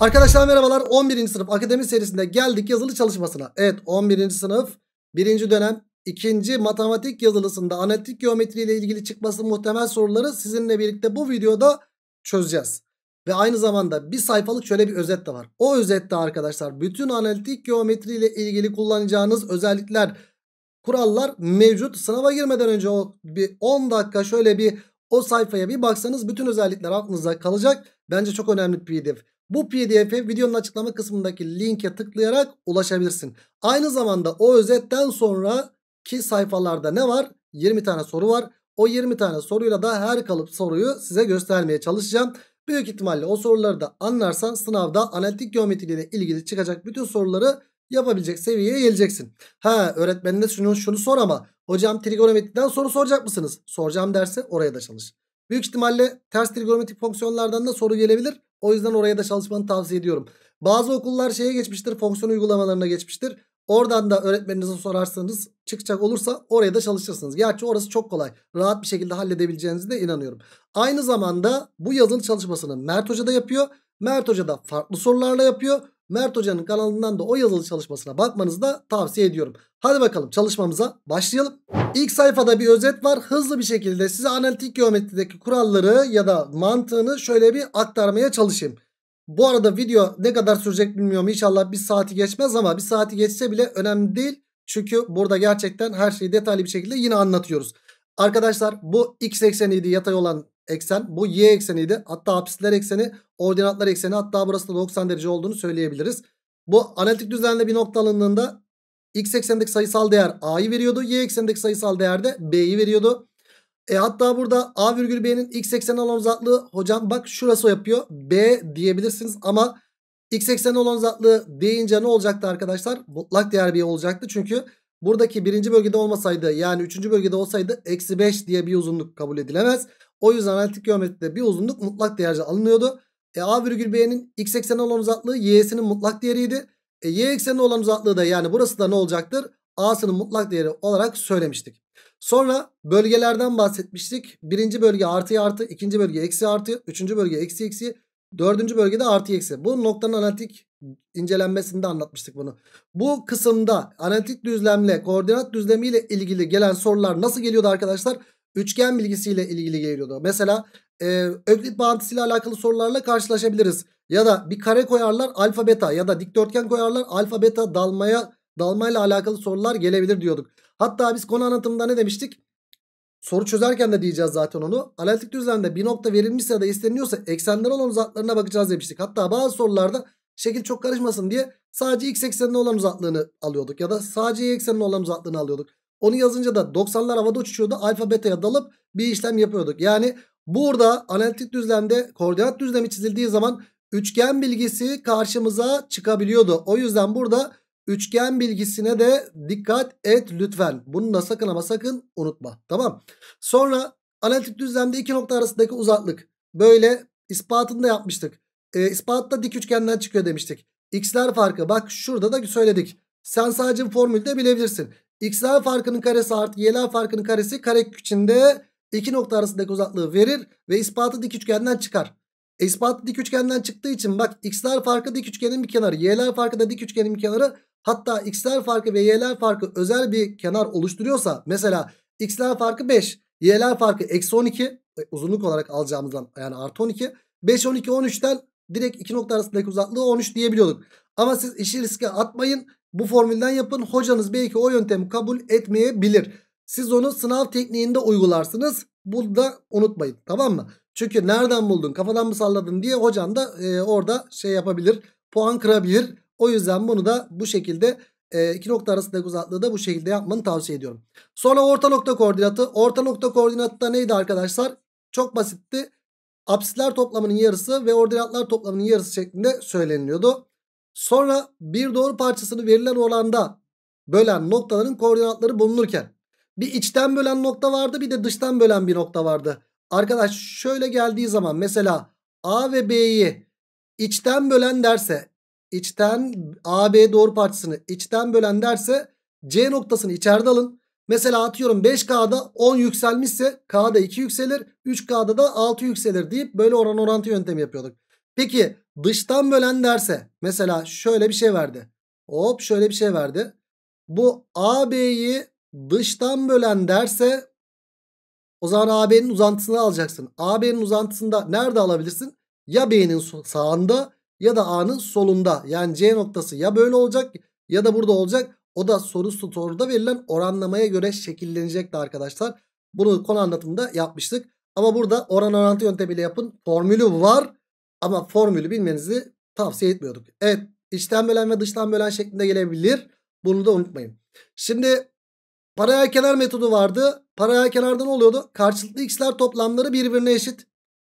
Arkadaşlar merhabalar 11. sınıf akademi serisinde geldik yazılı çalışmasına. Evet 11. sınıf 1. dönem 2. matematik yazılısında analitik geometri ile ilgili çıkması muhtemel soruları sizinle birlikte bu videoda çözeceğiz. Ve aynı zamanda bir sayfalık şöyle bir özet de var. O özette arkadaşlar bütün analitik geometri ile ilgili kullanacağınız özellikler, kurallar mevcut. Sınava girmeden önce o bir 10 dakika şöyle bir o sayfaya bir baksanız bütün özellikler aklınıza kalacak. Bence çok önemli bir pdf. Bu pdf'e videonun açıklama kısmındaki linke tıklayarak ulaşabilirsin. Aynı zamanda o özetten sonraki sayfalarda ne var? 20 tane soru var. O 20 tane soruyla da her kalıp soruyu size göstermeye çalışacağım. Büyük ihtimalle o soruları da anlarsan sınavda analitik geometri ile ilgili çıkacak bütün soruları yapabilecek seviyeye geleceksin. Ha öğretmenine şunu, şunu sor ama hocam trigonometriden soru soracak mısınız? Soracağım derse oraya da çalış. Büyük ihtimalle ters trigonometrik fonksiyonlardan da soru gelebilir. O yüzden oraya da çalışmanı tavsiye ediyorum. Bazı okullar şeye geçmiştir fonksiyon uygulamalarına geçmiştir. Oradan da öğretmeninize sorarsanız çıkacak olursa oraya da çalışırsınız. Gerçi orası çok kolay. Rahat bir şekilde halledebileceğinizi de inanıyorum. Aynı zamanda bu yazılı çalışmasını Mert Hoca da yapıyor. Mert Hoca da farklı sorularla yapıyor. Mert Hoca'nın kanalından da o yazılı çalışmasına bakmanızı da tavsiye ediyorum. Hadi bakalım çalışmamıza başlayalım. İlk sayfada bir özet var. Hızlı bir şekilde size analitik geometrideki kuralları ya da mantığını şöyle bir aktarmaya çalışayım. Bu arada video ne kadar sürecek bilmiyorum. İnşallah bir saati geçmez ama bir saati geçse bile önemli değil. Çünkü burada gerçekten her şeyi detaylı bir şekilde yine anlatıyoruz. Arkadaşlar bu x ekseni yatay olan eksen bu y ekseniydi. Hatta apsisler ekseni, ordinatlar ekseni hatta burası da 90 derece olduğunu söyleyebiliriz. Bu analitik düzenle bir nokta alındığında x eksenindeki sayısal değer a'yı veriyordu. Y eksenindeki sayısal değer de b'yi veriyordu. E hatta burada a virgül b'nin x ekseni olan uzaklığı hocam bak şurası yapıyor. B diyebilirsiniz ama x ekseni olan uzaklığı deyince ne olacaktı arkadaşlar? Mutlak değer b olacaktı. Çünkü buradaki birinci bölgede olmasaydı yani üçüncü bölgede olsaydı eksi 5 diye bir uzunluk kabul edilemez. O yüzden analitik geometride bir uzunluk mutlak değerce alınıyordu. E, A virgül B'nin x ekseni olan uzaklığı y'sinin mutlak değeriydi. E, y ekseni olan uzaklığı da yani burası da ne olacaktır? A'sının mutlak değeri olarak söylemiştik. Sonra bölgelerden bahsetmiştik. Birinci bölge artı artı, ikinci bölge eksi artı, üçüncü bölge eksi eksi, dördüncü bölgede artı eksi. Bu noktanın analitik incelenmesinde anlatmıştık bunu. Bu kısımda analitik düzlemle, koordinat düzlemiyle ilgili gelen sorular nasıl geliyordu arkadaşlar? Arkadaşlar üçgen bilgisiyle ilgili geliyordu. Mesela e, öklit bağıntısıyla alakalı sorularla karşılaşabiliriz. Ya da bir kare koyarlar alfa beta ya da dikdörtgen koyarlar alfa beta dalmaya dalmayla alakalı sorular gelebilir diyorduk. Hatta biz konu anlatımında ne demiştik? Soru çözerken de diyeceğiz zaten onu. Analitik düzlemde bir nokta verilmişse ya da isteniyorsa eksenler olan uzaklarına bakacağız demiştik. Hatta bazı sorularda şekil çok karışmasın diye sadece x eksenine olan uzaklığını alıyorduk. Ya da sadece y eksenine olan uzaklığını alıyorduk. Onu yazınca da 90'lar havada uçuşuyordu. Alfa beta'ya dalıp bir işlem yapıyorduk. Yani burada analitik düzlemde koordinat düzlemi çizildiği zaman üçgen bilgisi karşımıza çıkabiliyordu. O yüzden burada üçgen bilgisine de dikkat et lütfen. Bunu da sakın ama sakın unutma. Tamam. Sonra analitik düzlemde iki nokta arasındaki uzaklık. Böyle ispatını da yapmıştık. E, ispatta dik üçgenden çıkıyor demiştik. X'ler farkı. Bak şurada da söyledik. Sen sadece formülde bilebilirsin. Xler farkının karesi artı Yler farkının karesi kare içinde iki nokta arasındaki uzaklığı verir ve ispatı dik üçgenden çıkar. E, ispatı dik üçgenden çıktığı için bak x'ler farkı dik üçgenin bir kenarı, y'ler farkı da dik üçgenin bir kenarı. Hatta x'ler farkı ve y'ler farkı özel bir kenar oluşturuyorsa mesela x'ler farkı 5, y'ler farkı eksi 12 e, uzunluk olarak alacağımızdan yani artı 12. 5, 12, 13'ten direkt iki nokta arasındaki uzaklığı 13 diyebiliyorduk. Ama siz işi riske atmayın. Bu formülden yapın. Hocanız belki o yöntemi kabul etmeyebilir. Siz onu sınav tekniğinde uygularsınız. Bu da unutmayın. Tamam mı? Çünkü nereden buldun kafadan mı salladın diye hocan da e, orada şey yapabilir. Puan kırabilir. O yüzden bunu da bu şekilde e, iki nokta arasındaki uzaklığı da bu şekilde yapmanı tavsiye ediyorum. Sonra orta nokta koordinatı. Orta nokta koordinatı da neydi arkadaşlar? Çok basitti. Apsisler toplamının yarısı ve ordinatlar toplamının yarısı şeklinde söyleniyordu. Sonra bir doğru parçasını verilen oranda bölen noktaların koordinatları bulunurken bir içten bölen nokta vardı bir de dıştan bölen bir nokta vardı. Arkadaş şöyle geldiği zaman mesela A ve B'yi içten bölen derse içten AB doğru parçasını içten bölen derse C noktasını içeride alın. Mesela atıyorum 5K'da 10 yükselmişse K'da 2 yükselir 3K'da da 6 yükselir deyip böyle oran orantı yöntemi yapıyorduk. Peki dıştan bölen derse mesela şöyle bir şey verdi. Hop şöyle bir şey verdi. Bu AB'yi dıştan bölen derse o zaman AB'nin uzantısını alacaksın. AB'nin uzantısında nerede alabilirsin? Ya B'nin sağında ya da A'nın solunda. Yani C noktası ya böyle olacak ya da burada olacak. O da soru soruda verilen oranlamaya göre şekillenecekti arkadaşlar. Bunu konu anlatımında yapmıştık. Ama burada oran orantı yöntemiyle yapın. Formülü var. Ama formülü bilmenizi tavsiye etmiyorduk. Evet içten bölen ve dıştan bölen şeklinde gelebilir. Bunu da unutmayın. Şimdi paralel kenar metodu vardı. Paralel kenarda ne oluyordu? Karşılıklı x'ler toplamları birbirine eşit.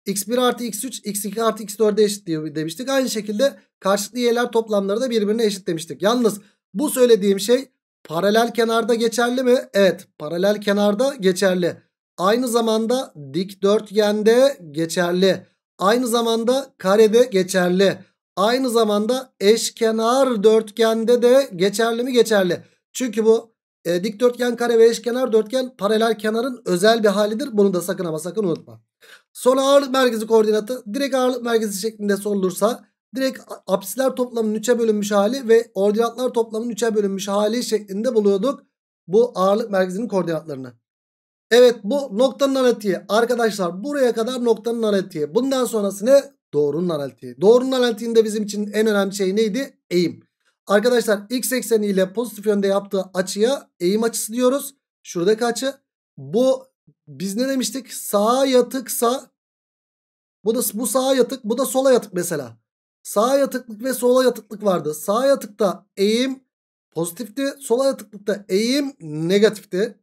x1 artı x3, x2 artı x4'e eşit diye demiştik. Aynı şekilde karşılıklı y'ler toplamları da birbirine eşit demiştik. Yalnız bu söylediğim şey paralel kenarda geçerli mi? Evet paralel kenarda geçerli. Aynı zamanda dikdörtgende geçerli. Aynı zamanda karede geçerli. Aynı zamanda eşkenar dörtgende de geçerli mi geçerli. Çünkü bu e, dikdörtgen kare ve eşkenar dörtgen paralel kenarın özel bir halidir. Bunu da sakın ama sakın unutma. Sonra ağırlık merkezi koordinatı direkt ağırlık merkezi şeklinde sorulursa direkt apsiler toplamının 3'e bölünmüş hali ve ordinatlar toplamının 3'e bölünmüş hali şeklinde buluyorduk. Bu ağırlık merkezinin koordinatlarını. Evet bu noktanın analitiği. Arkadaşlar buraya kadar noktanın analitiği. Bundan sonrası ne? Doğrunun analitiği. Doğrunun analitiğinde bizim için en önemli şey neydi? Eğim. Arkadaşlar x ekseni ile pozitif yönde yaptığı açıya eğim açısı diyoruz. Şuradaki açı. Bu biz ne demiştik? Sağa yatıksa bu da bu sağa yatık, bu da sola yatık mesela. Sağa yatıklık ve sola yatıklık vardı. Sağa yatıkta eğim pozitifti, sola yatıklıkta eğim negatifti.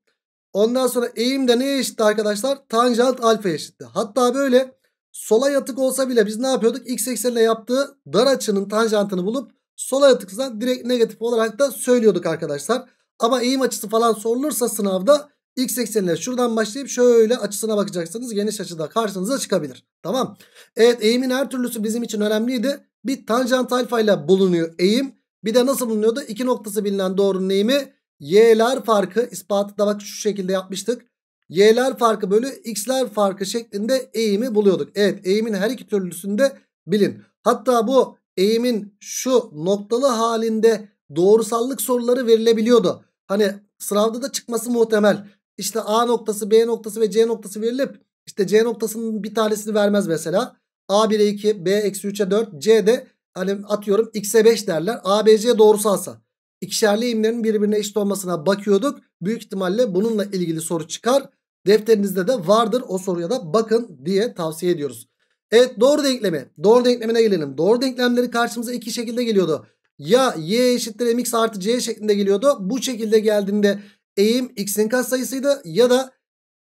Ondan sonra eğim de neye eşitti arkadaşlar? Tanjant alfa eşitti. Hatta böyle sola yatık olsa bile biz ne yapıyorduk? X ekseniyle yaptığı dar açının tanjantını bulup sola yatıksa direkt negatif olarak da söylüyorduk arkadaşlar. Ama eğim açısı falan sorulursa sınavda x eksenine şuradan başlayıp şöyle açısına bakacaksınız. Geniş açıda karşınıza çıkabilir. Tamam. Evet eğimin her türlüsü bizim için önemliydi. Bir tanjant alfa ile bulunuyor eğim. Bir de nasıl bulunuyordu? İki noktası bilinen doğrunun eğimi y'ler farkı ispatı da bak şu şekilde yapmıştık. Y'ler farkı bölü x'ler farkı şeklinde eğimi buluyorduk. Evet eğimin her iki türlüsünde bilin. Hatta bu eğimin şu noktalı halinde doğrusallık soruları verilebiliyordu. Hani sınavda da çıkması muhtemel. İşte A noktası, B noktası ve C noktası verilip işte C noktasının bir tanesini vermez mesela. A 1'e 2, B eksi 3'e 4, C de hani atıyorum X'e 5 derler. A, B, C doğrusalsa ikişerli eğimlerin birbirine eşit olmasına bakıyorduk. Büyük ihtimalle bununla ilgili soru çıkar. Defterinizde de vardır o soruya da bakın diye tavsiye ediyoruz. Evet doğru denklemi. Doğru denklemine gelelim. Doğru denklemleri karşımıza iki şekilde geliyordu. Ya y eşittir mx artı c şeklinde geliyordu. Bu şekilde geldiğinde eğim x'in katsayısıydı ya da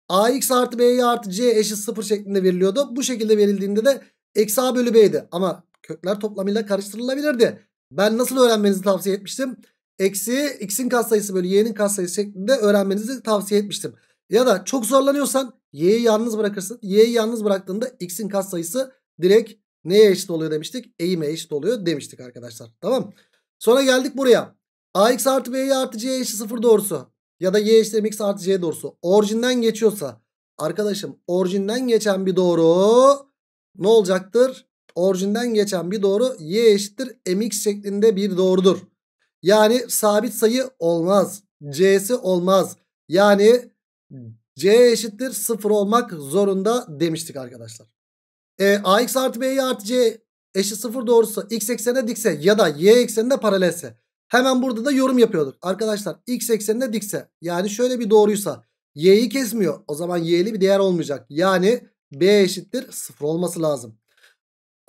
ax artı by artı c eşit 0 şeklinde veriliyordu. Bu şekilde verildiğinde de eksi a bölü b'ydi. Ama kökler toplamıyla karıştırılabilirdi. Ben nasıl öğrenmenizi tavsiye etmiştim? eksi x'in katsayısı bölü y'nin katsayısı şeklinde öğrenmenizi tavsiye etmiştim. Ya da çok zorlanıyorsan y'yi yalnız bırakırsın. Y'yi yalnız bıraktığında x'in katsayısı direkt neye eşit oluyor demiştik? Eğime eşit oluyor demiştik arkadaşlar. Tamam. Sonra geldik buraya. ax artı b'ye artı c'ye eşit sıfır doğrusu. Ya da y eşit mx artı c doğrusu. Orijinden geçiyorsa. Arkadaşım orijinden geçen bir doğru ne olacaktır? Orijinden geçen bir doğru y eşittir mx şeklinde bir doğrudur. Yani sabit sayı olmaz. C'si olmaz. Yani C eşittir 0 olmak zorunda demiştik arkadaşlar. E, AX artı B'ye artı C eşit 0 doğrusu X eksenine dikse ya da Y eksenine paralelse. Hemen burada da yorum yapıyorduk. Arkadaşlar X eksenine dikse yani şöyle bir doğruysa Y'yi kesmiyor. O zaman Y'li bir değer olmayacak. Yani B eşittir 0 olması lazım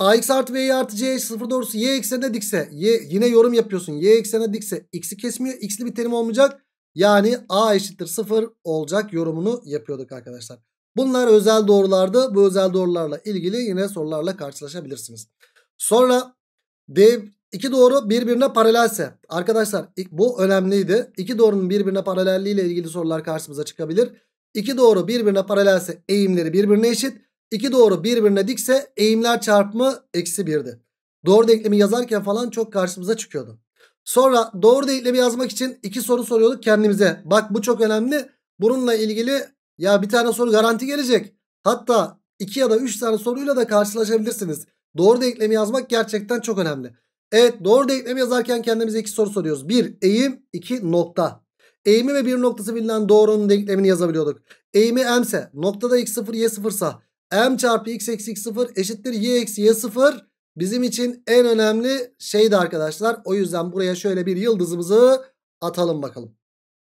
ax artı b'ye artı c sıfır doğrusu y eksenine dikse y, yine yorum yapıyorsun y eksenine dikse x'i kesmiyor x'li bir terim olmayacak yani a eşittir sıfır olacak yorumunu yapıyorduk arkadaşlar. Bunlar özel doğrulardı bu özel doğrularla ilgili yine sorularla karşılaşabilirsiniz. Sonra d iki doğru birbirine paralelse arkadaşlar bu önemliydi iki doğrunun birbirine paralelliği ile ilgili sorular karşımıza çıkabilir. İki doğru birbirine paralelse eğimleri birbirine eşit. İki doğru birbirine dikse eğimler çarpımı eksi birdi. Doğru denklemi yazarken falan çok karşımıza çıkıyordu. Sonra doğru denklemi yazmak için iki soru soruyorduk kendimize. Bak bu çok önemli. Bununla ilgili ya bir tane soru garanti gelecek. Hatta iki ya da üç tane soruyla da karşılaşabilirsiniz. Doğru denklemi yazmak gerçekten çok önemli. Evet doğru denklemi yazarken kendimize iki soru soruyoruz. Bir eğim iki nokta. Eğimi ve bir noktası bilinen doğrunun denklemini yazabiliyorduk. Eğimi m ise noktada x0 y0 sa m çarpı x eksi x 0 eşittir y eksi y 0 bizim için en önemli şeydi arkadaşlar. O yüzden buraya şöyle bir yıldızımızı atalım bakalım.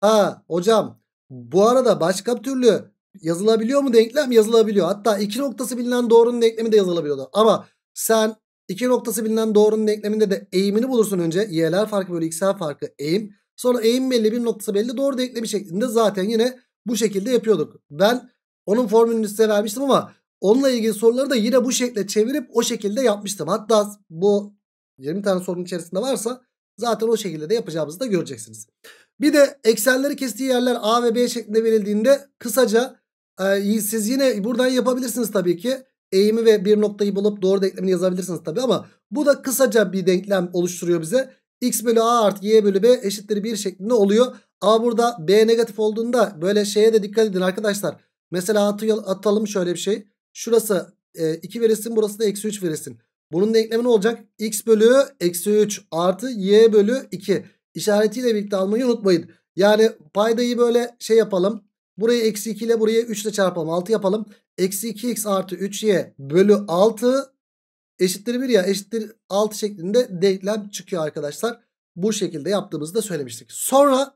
Ha hocam bu arada başka türlü yazılabiliyor mu denklem? Yazılabiliyor. Hatta iki noktası bilinen doğrunun denklemi de yazılabiliyordu. Ama sen iki noktası bilinen doğrunun denkleminde de eğimini bulursun önce. Y'ler farkı bölü x'ler farkı eğim. Sonra eğim belli bir noktası belli doğru denklemi şeklinde zaten yine bu şekilde yapıyorduk. Ben onun formülünü size vermiştim ama Onunla ilgili soruları da yine bu şekilde çevirip o şekilde yapmıştım. Hatta bu 20 tane sorunun içerisinde varsa zaten o şekilde de yapacağımızı da göreceksiniz. Bir de eksenleri kestiği yerler A ve B şeklinde verildiğinde kısaca e, siz yine buradan yapabilirsiniz tabii ki. Eğimi ve bir noktayı bulup doğru denklemini yazabilirsiniz tabii ama bu da kısaca bir denklem oluşturuyor bize. X bölü A artı Y bölü B eşittir 1 şeklinde oluyor. Ama burada B negatif olduğunda böyle şeye de dikkat edin arkadaşlar. Mesela atalım şöyle bir şey. Şurası e, 2 verilsin burası da eksi 3 verilsin. Bunun da ne olacak? X bölü eksi 3 artı Y bölü 2 işaretiyle birlikte almayı unutmayın. Yani paydayı böyle şey yapalım. Burayı eksi 2 ile buraya 3 ile çarpalım 6 yapalım. Eksi 2x artı 3y bölü 6 eşittir 1 ya eşittir 6 şeklinde denklem çıkıyor arkadaşlar. Bu şekilde yaptığımızı da söylemiştik. Sonra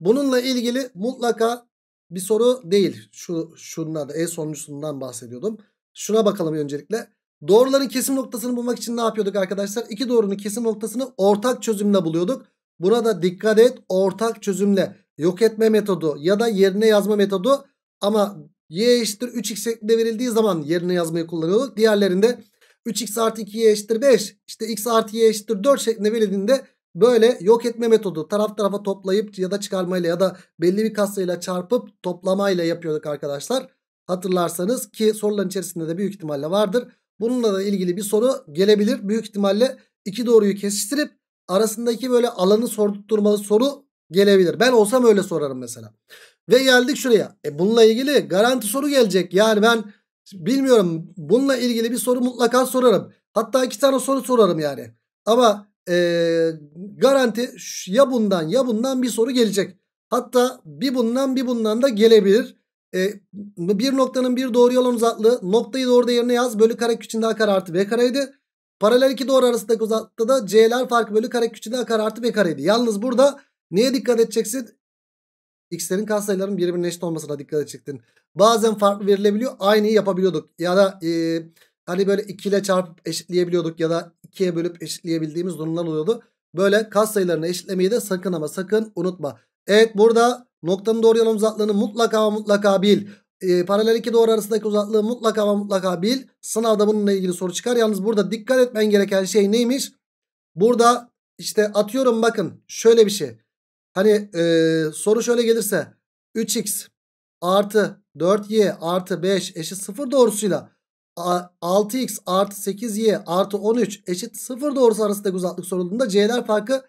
bununla ilgili mutlaka bir soru değil. Şu şundan e en sonuncusundan bahsediyordum. Şuna bakalım öncelikle. Doğruların kesim noktasını bulmak için ne yapıyorduk arkadaşlar? İki doğrunun kesim noktasını ortak çözümle buluyorduk. Burada dikkat et ortak çözümle yok etme metodu ya da yerine yazma metodu ama y eşittir 3x şeklinde verildiği zaman yerine yazmayı kullanıyorduk. Diğerlerinde 3x artı 2y eşittir 5 işte x artı y eşittir 4 şeklinde verildiğinde Böyle yok etme metodu taraf tarafa toplayıp ya da çıkarmayla ya da belli bir kasayla çarpıp toplamayla yapıyorduk arkadaşlar. Hatırlarsanız ki soruların içerisinde de büyük ihtimalle vardır. Bununla da ilgili bir soru gelebilir. Büyük ihtimalle iki doğruyu kesiştirip arasındaki böyle alanı sordurtmalı soru gelebilir. Ben olsam öyle sorarım mesela. Ve geldik şuraya. E bununla ilgili garanti soru gelecek. Yani ben bilmiyorum bununla ilgili bir soru mutlaka sorarım. Hatta iki tane soru sorarım yani. Ama ee, garanti ya bundan ya bundan bir soru gelecek. Hatta bir bundan bir bundan da gelebilir. E, bir noktanın bir doğru yalan uzaklığı noktayı doğru yerine yaz bölü kare içinde a kare artı b kareydi. Paralel iki doğru arasındaki uzaklıkta da c'ler farkı bölü kare içinde a kare artı b kareydi. Yalnız burada neye dikkat edeceksin? X'lerin katsayıların birbirine eşit olmasına dikkat edecektin. Bazen farklı verilebiliyor. Aynıyı yapabiliyorduk. Ya da e, hani böyle 2 ile çarpıp eşitleyebiliyorduk. Ya da ikiye bölüp eşitleyebildiğimiz durumlar oluyordu. Böyle kas sayılarını eşitlemeyi de sakın ama sakın unutma. Evet burada noktanın doğru yan uzaklığını mutlaka ama mutlaka bil. E, paralel iki doğru arasındaki uzaklığı mutlaka ama mutlaka bil. Sınavda bununla ilgili soru çıkar. Yalnız burada dikkat etmen gereken şey neymiş? Burada işte atıyorum bakın şöyle bir şey. Hani e, soru şöyle gelirse 3x artı 4y artı 5 eşit 0 doğrusuyla 6x artı 8y artı 13 eşit 0 doğrusu arasındaki uzaklık sorulduğunda c'ler farkı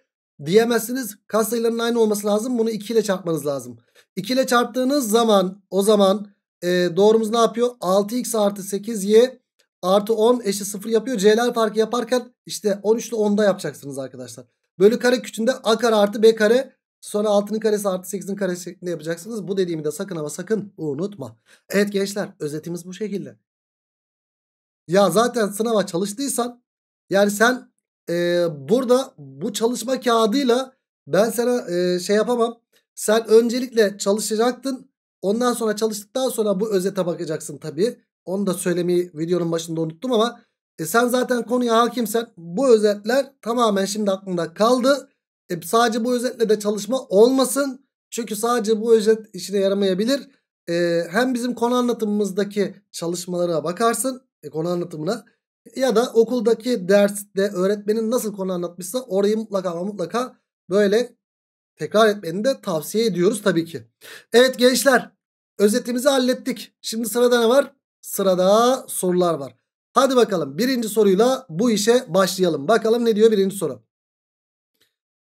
diyemezsiniz. Katsayıların aynı olması lazım. Bunu 2 ile çarpmanız lazım. 2 ile çarptığınız zaman o zaman e, doğrumuz ne yapıyor? 6x artı 8y artı 10 eşit 0 yapıyor. C'ler farkı yaparken işte 13 ile 10'da yapacaksınız arkadaşlar. Bölü kare küçüğünde a kare artı b kare sonra 6'nın karesi artı 8'in karesi şeklinde yapacaksınız. Bu dediğimi de sakın ama sakın unutma. Evet gençler özetimiz bu şekilde. Ya zaten sınava çalıştıysan yani sen e, burada bu çalışma kağıdıyla ben sana e, şey yapamam. Sen öncelikle çalışacaktın. Ondan sonra çalıştıktan sonra bu özete bakacaksın tabii. Onu da söylemeyi videonun başında unuttum ama e, sen zaten konuya hakimsen bu özetler tamamen şimdi aklında kaldı. E, sadece bu özetle de çalışma olmasın. Çünkü sadece bu özet işine yaramayabilir. E, hem bizim konu anlatımımızdaki çalışmalara bakarsın e, konu anlatımına ya da okuldaki derste öğretmenin nasıl konu anlatmışsa orayı mutlaka ama mutlaka böyle tekrar etmeni de tavsiye ediyoruz tabii ki. Evet gençler özetimizi hallettik. Şimdi sırada ne var? Sırada sorular var. Hadi bakalım birinci soruyla bu işe başlayalım. Bakalım ne diyor birinci soru.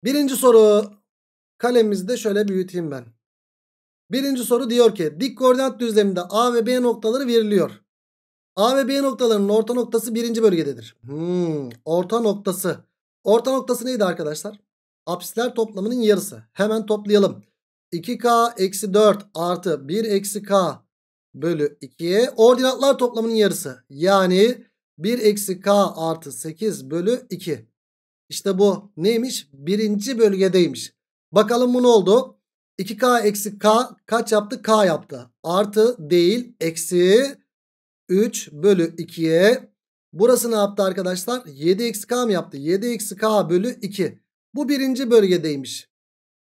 Birinci soru kalemimizi de şöyle büyüteyim ben. Birinci soru diyor ki dik koordinat düzleminde A ve B noktaları veriliyor. A ve B noktalarının orta noktası birinci bölgededir. Hmm, orta noktası. Orta noktası neydi arkadaşlar? Apsisler toplamının yarısı. Hemen toplayalım. 2K eksi 4 artı 1 eksi K bölü 2'ye ordinatlar toplamının yarısı. Yani 1 eksi K artı 8 bölü 2. İşte bu neymiş? Birinci bölgedeymiş. Bakalım bu ne oldu? 2K eksi K kaç yaptı? K yaptı. Artı değil eksi 3 bölü 2'ye. Burası ne yaptı arkadaşlar? 7 eksi k mı yaptı? 7 eksi k bölü 2. Bu birinci bölgedeymiş.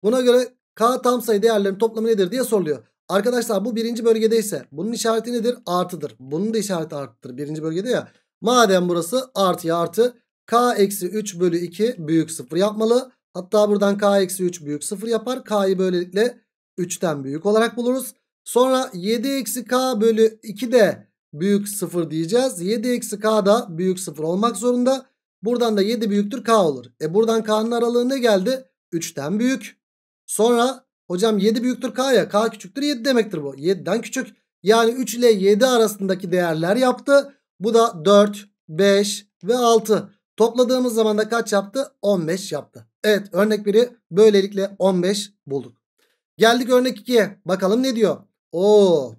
Buna göre k tam sayı değerlerin toplamı nedir diye soruluyor. Arkadaşlar bu birinci bölgedeyse bunun işareti nedir? Artıdır. Bunun da işareti artıdır. Birinci bölgede ya. Madem burası artıya artı. K eksi 3 bölü 2 büyük 0 yapmalı. Hatta buradan K eksi 3 büyük 0 yapar. K'yı böylelikle 3'ten büyük olarak buluruz. Sonra 7 eksi K bölü 2 de büyük 0 diyeceğiz. 7 eksi k da büyük 0 olmak zorunda. Buradan da 7 büyüktür k olur. E buradan k'nın aralığı ne geldi? 3'ten büyük. Sonra hocam 7 büyüktür k ya k küçüktür 7 demektir bu. 7'den küçük. Yani 3 ile 7 arasındaki değerler yaptı. Bu da 4, 5 ve 6. Topladığımız zaman da kaç yaptı? 15 yaptı. Evet örnek 1'i böylelikle 15 bulduk. Geldik örnek 2'ye. Bakalım ne diyor? Oo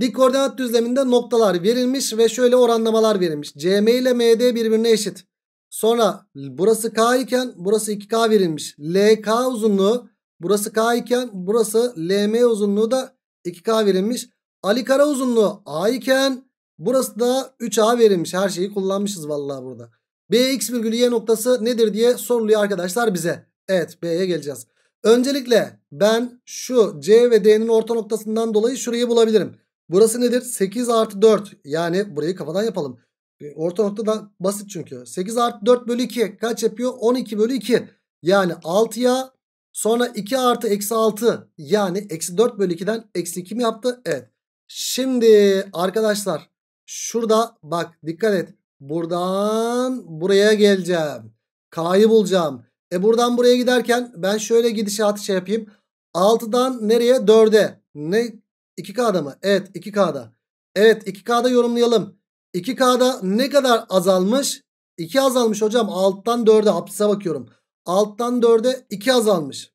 Dik koordinat düzleminde noktalar verilmiş ve şöyle oranlamalar verilmiş. CM ile MD birbirine eşit. Sonra burası K iken burası 2K verilmiş. LK uzunluğu burası K iken burası LM uzunluğu da 2K verilmiş. Ali Kara uzunluğu A iken burası da 3A verilmiş. Her şeyi kullanmışız vallahi burada. BX virgülü Y noktası nedir diye soruluyor arkadaşlar bize. Evet B'ye geleceğiz. Öncelikle ben şu C ve D'nin orta noktasından dolayı şurayı bulabilirim. Burası nedir? 8 artı 4. Yani burayı kafadan yapalım. E, orta nokta da basit çünkü. 8 artı 4 bölü 2 kaç yapıyor? 12 bölü 2. Yani 6'ya sonra 2 artı eksi 6 yani eksi 4 bölü 2'den eksi 2 mi yaptı? Evet. Şimdi arkadaşlar şurada bak dikkat et. Buradan buraya geleceğim. K'yı bulacağım. E buradan buraya giderken ben şöyle gidişatı şey yapayım. 6'dan nereye? 4'e. Ne 2K'da mı? Evet 2K'da. Evet 2K'da yorumlayalım. 2K'da ne kadar azalmış? 2 azalmış hocam. Alttan 4'e hapse bakıyorum. Alttan 4'e 2 azalmış.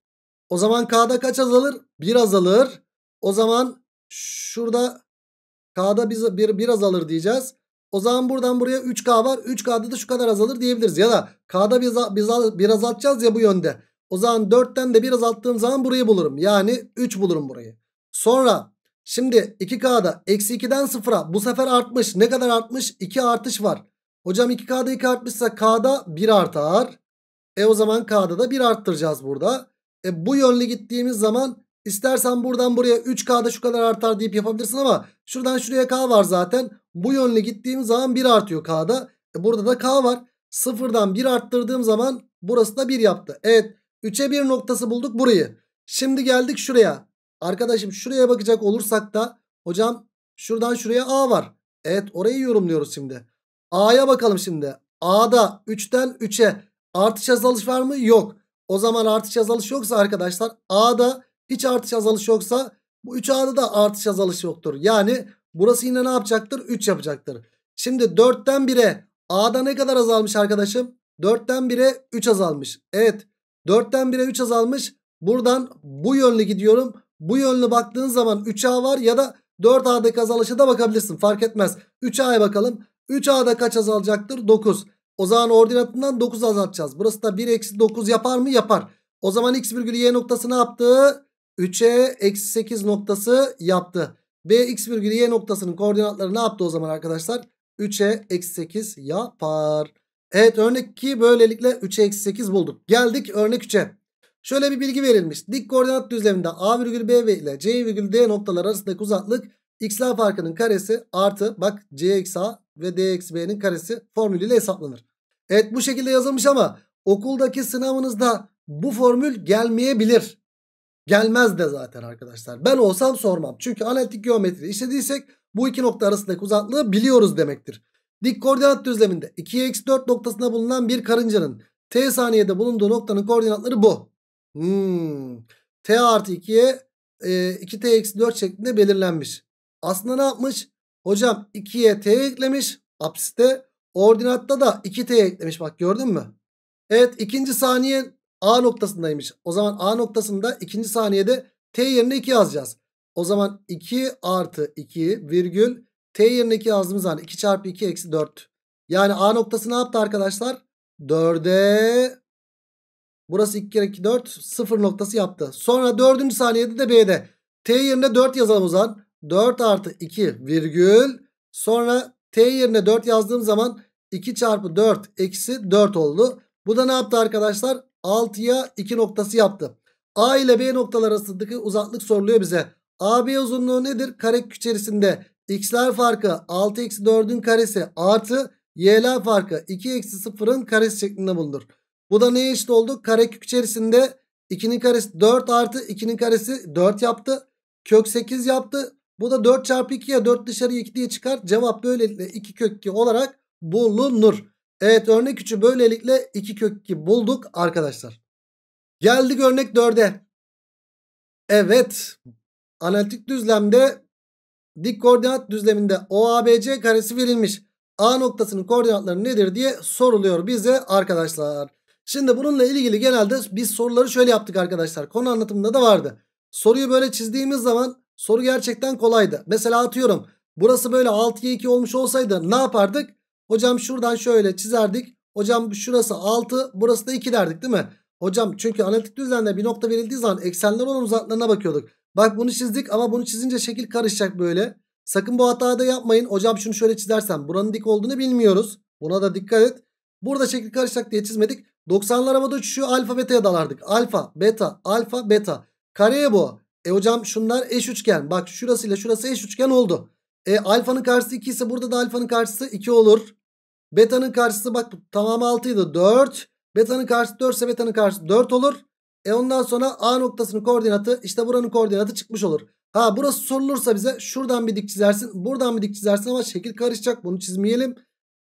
O zaman K'da kaç azalır? 1 azalır. O zaman şurada K'da 1, 1 azalır diyeceğiz. O zaman buradan buraya 3K var. 3K'da da şu kadar azalır diyebiliriz. Ya da K'da bir, bir, bir azaltacağız ya bu yönde. O zaman 4'ten de 1 azalttığım zaman burayı bulurum. Yani 3 bulurum burayı. Sonra Şimdi 2K'da eksi 2'den 0'a bu sefer artmış. Ne kadar artmış? 2 artış var. Hocam 2K'da 2 artmışsa K'da 1 artar. E o zaman K'da da 1 arttıracağız burada. E bu yönlü gittiğimiz zaman istersen buradan buraya 3K'da şu kadar artar deyip yapabilirsin ama şuradan şuraya K var zaten. Bu yönlü gittiğimiz zaman 1 artıyor K'da. E burada da K var. Sıfırdan 1 arttırdığım zaman burası da 1 yaptı. Evet 3'e 1 noktası bulduk burayı. Şimdi geldik şuraya. Arkadaşım şuraya bakacak olursak da hocam şuradan şuraya A var. Evet orayı yorumluyoruz şimdi. A'ya bakalım şimdi. A'da 3'ten 3'e artış azalış var mı? Yok. O zaman artış azalış yoksa arkadaşlar A'da hiç artış azalış yoksa bu 3A'da da artış azalış yoktur. Yani burası yine ne yapacaktır? 3 yapacaktır. Şimdi 4'ten 1'e A'da ne kadar azalmış arkadaşım? 4'ten 1'e 3 azalmış. Evet 4'ten 1'e 3 azalmış. Buradan bu yönlü gidiyorum. Bu yönlü baktığın zaman 3A var ya da 4A'daki azalışa da bakabilirsin. Fark etmez. 3A'ya bakalım. 3A'da kaç azalacaktır? 9. O zaman ordinatından 9 azaltacağız. Burası da 1 eksi 9 yapar mı? Yapar. O zaman x virgülü y noktası ne yaptı? 3'e eksi 8 noktası yaptı. B x virgülü y noktasının koordinatları ne yaptı o zaman arkadaşlar? 3'e eksi 8 yapar. Evet örnek 2 böylelikle 3'e eksi 8 bulduk. Geldik örnek 3'e. Şöyle bir bilgi verilmiş. Dik koordinat düzleminde A virgül B ile C virgül D noktaları arasındaki uzaklık x'la farkının karesi artı bak C eksi A ve D eksi B'nin karesi formülüyle hesaplanır. Evet bu şekilde yazılmış ama okuldaki sınavınızda bu formül gelmeyebilir. Gelmez de zaten arkadaşlar. Ben olsam sormam. Çünkü analitik geometri işlediysek bu iki nokta arasındaki uzaklığı biliyoruz demektir. Dik koordinat düzleminde 2 x4 noktasında bulunan bir karıncanın t saniyede bulunduğu noktanın koordinatları bu. Hmm. T artı 2'ye e, 2T eksi 4 şeklinde belirlenmiş. Aslında ne yapmış? Hocam 2'ye T eklemiş apsiste. Ordinatta da 2T eklemiş bak gördün mü? Evet ikinci saniye A noktasındaymış. O zaman A noktasında ikinci saniyede T yerine 2 yazacağız. O zaman 2 artı 2 virgül T yerine 2 yazdığımız zaman 2 çarpı 2 eksi 4. Yani A noktası ne yaptı arkadaşlar? 4'e Burası 2 kere 2 4 0 noktası yaptı. Sonra 4. saniyede de B'de. T yerine 4 yazalım o zaman. 4 artı 2 virgül. Sonra T yerine 4 yazdığım zaman 2 çarpı 4 eksi 4 oldu. Bu da ne yaptı arkadaşlar? 6'ya 2 noktası yaptı. A ile B noktalar arasındaki uzaklık soruluyor bize. AB uzunluğu nedir? Karekök içerisinde x'ler farkı 6 eksi 4'ün karesi artı y'ler farkı 2 eksi 0'ın karesi şeklinde bulunur. Bu da neye eşit oldu? Karekök içerisinde 2'nin karesi 4 artı 2'nin karesi 4 yaptı. Kök 8 yaptı. Bu da 4 çarpı 2 ya 4 dışarı 2 diye çıkar. Cevap böylelikle 2 kök 2 olarak bulunur. Evet örnek 3'ü böylelikle 2 kök 2 bulduk arkadaşlar. Geldik örnek 4'e. Evet analitik düzlemde dik koordinat düzleminde OABC karesi verilmiş. A noktasının koordinatları nedir diye soruluyor bize arkadaşlar. Şimdi bununla ilgili genelde biz soruları şöyle yaptık arkadaşlar. Konu anlatımında da vardı. Soruyu böyle çizdiğimiz zaman soru gerçekten kolaydı. Mesela atıyorum burası böyle 6'ya 2 olmuş olsaydı ne yapardık? Hocam şuradan şöyle çizerdik. Hocam şurası 6 burası da 2 derdik değil mi? Hocam çünkü analitik düzende bir nokta verildiği zaman eksenler olan uzaklarına bakıyorduk. Bak bunu çizdik ama bunu çizince şekil karışacak böyle. Sakın bu hatayı da yapmayın. Hocam şunu şöyle çizersem buranın dik olduğunu bilmiyoruz. Buna da dikkat et. Burada şekil karışacak diye çizmedik. 90'lar havada uçuşuyor alfa beta'ya dalardık. Alfa beta alfa beta. Kareye bu. E hocam şunlar eş üçgen. Bak şurasıyla şurası eş üçgen oldu. E alfanın karşısı 2 ise burada da alfanın karşısı 2 olur. Beta'nın karşısı bak tamamı 6 idi 4. Beta'nın karşısı 4 ise beta'nın karşısı 4 olur. E ondan sonra A noktasının koordinatı işte buranın koordinatı çıkmış olur. Ha burası sorulursa bize şuradan bir dik çizersin. Buradan bir dik çizersin ama şekil karışacak. Bunu çizmeyelim.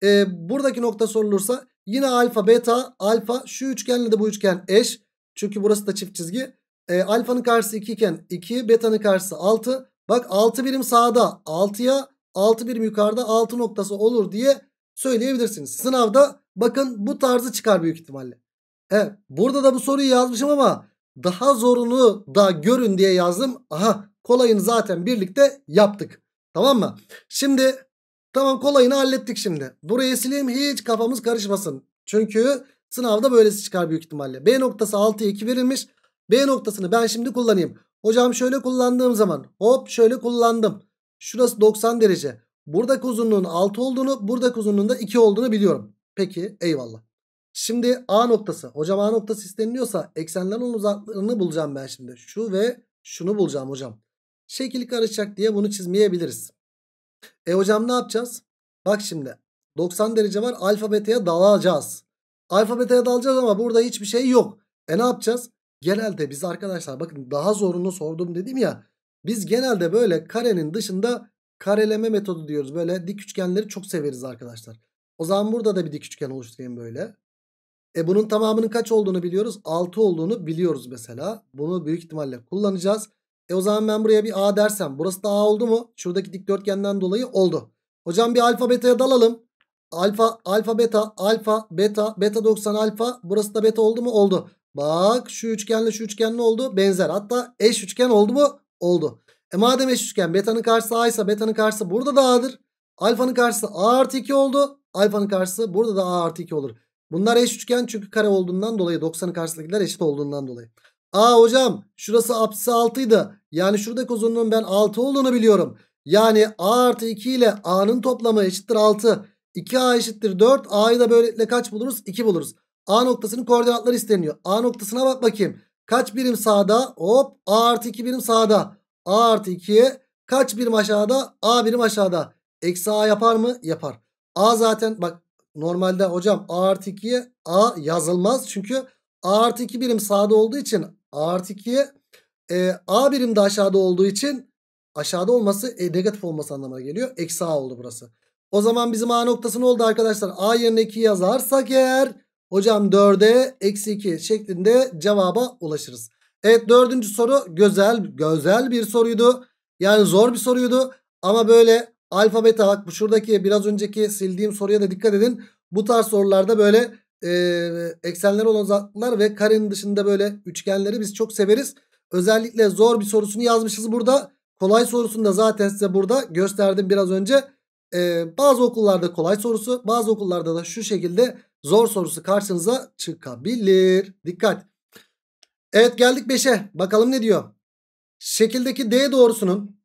E, buradaki nokta sorulursa Yine alfa beta alfa şu üçgenle de bu üçgen eş. Çünkü burası da çift çizgi. E, alfanın karşısı 2 iken 2 betanın karşısı 6. Bak 6 birim sağda 6'ya 6 birim yukarıda 6 noktası olur diye söyleyebilirsiniz. Sınavda bakın bu tarzı çıkar büyük ihtimalle. Evet burada da bu soruyu yazmışım ama daha zorunu da görün diye yazdım. Aha kolayını zaten birlikte yaptık. Tamam mı? Şimdi Tamam kolayını hallettik şimdi. Burayı sileyim hiç kafamız karışmasın. Çünkü sınavda böylesi çıkar büyük ihtimalle. B noktası 6'ya 2 verilmiş. B noktasını ben şimdi kullanayım. Hocam şöyle kullandığım zaman hop şöyle kullandım. Şurası 90 derece. Buradaki uzunluğun 6 olduğunu buradaki uzunluğun da 2 olduğunu biliyorum. Peki eyvallah. Şimdi A noktası. Hocam A noktası isteniliyorsa eksenlerin uzaklığını bulacağım ben şimdi. Şu ve şunu bulacağım hocam. Şekil karışacak diye bunu çizmeyebiliriz. E hocam ne yapacağız? Bak şimdi 90 derece var alfa beta'ya dalacağız. Alfa beta'ya dalacağız ama burada hiçbir şey yok. E ne yapacağız? Genelde biz arkadaşlar bakın daha zorunu sordum dedim ya. Biz genelde böyle karenin dışında kareleme metodu diyoruz. Böyle dik üçgenleri çok severiz arkadaşlar. O zaman burada da bir dik üçgen oluşturayım böyle. E bunun tamamının kaç olduğunu biliyoruz. 6 olduğunu biliyoruz mesela. Bunu büyük ihtimalle kullanacağız. E o zaman ben buraya bir A dersem burası da A oldu mu? Şuradaki dikdörtgenden dolayı oldu. Hocam bir alfa beta'ya dalalım. Alfa, alfa beta, alfa beta, beta 90 alfa. Burası da beta oldu mu? Oldu. Bak şu üçgenle şu üçgen ne oldu? Benzer. Hatta eş üçgen oldu mu? Oldu. E madem eş üçgen betanın karşısı A ise betanın karşısı burada da A'dır. Alfanın karşısı A artı 2 oldu. Alfanın karşısı burada da A artı 2 olur. Bunlar eş üçgen çünkü kare olduğundan dolayı 90'ın karşısındakiler eşit olduğundan dolayı. Aa hocam şurası apsisi 6'ydı. Yani şuradaki uzunluğun ben 6 olduğunu biliyorum. Yani a artı 2 ile a'nın toplamı eşittir 6. 2a eşittir 4. a'yı da böylelikle kaç buluruz? 2 buluruz. A noktasının koordinatları isteniyor. A noktasına bak bakayım. Kaç birim sağda? Hop a artı 2 birim sağda. A artı 2'ye kaç birim aşağıda? A birim aşağıda. Eksi a yapar mı? Yapar. A zaten bak normalde hocam a artı 2'ye a yazılmaz. Çünkü A artı 2 birim sağda olduğu için A artı 2, e, A birim de aşağıda olduğu için aşağıda olması e, negatif olması anlamına geliyor. Eksi A oldu burası. O zaman bizim A noktası ne oldu arkadaşlar? A yerine 2 yazarsak eğer hocam 4'e eksi 2 şeklinde cevaba ulaşırız. Evet dördüncü soru güzel güzel bir soruydu. Yani zor bir soruydu. Ama böyle alfa beta bak bu şuradaki biraz önceki sildiğim soruya da dikkat edin. Bu tarz sorularda böyle e, ee, eksenler olan uzaklıklar ve karenin dışında böyle üçgenleri biz çok severiz. Özellikle zor bir sorusunu yazmışız burada. Kolay sorusunu da zaten size burada gösterdim biraz önce. Ee, bazı okullarda kolay sorusu bazı okullarda da şu şekilde zor sorusu karşınıza çıkabilir. Dikkat. Evet geldik 5'e. Bakalım ne diyor. Şekildeki D doğrusunun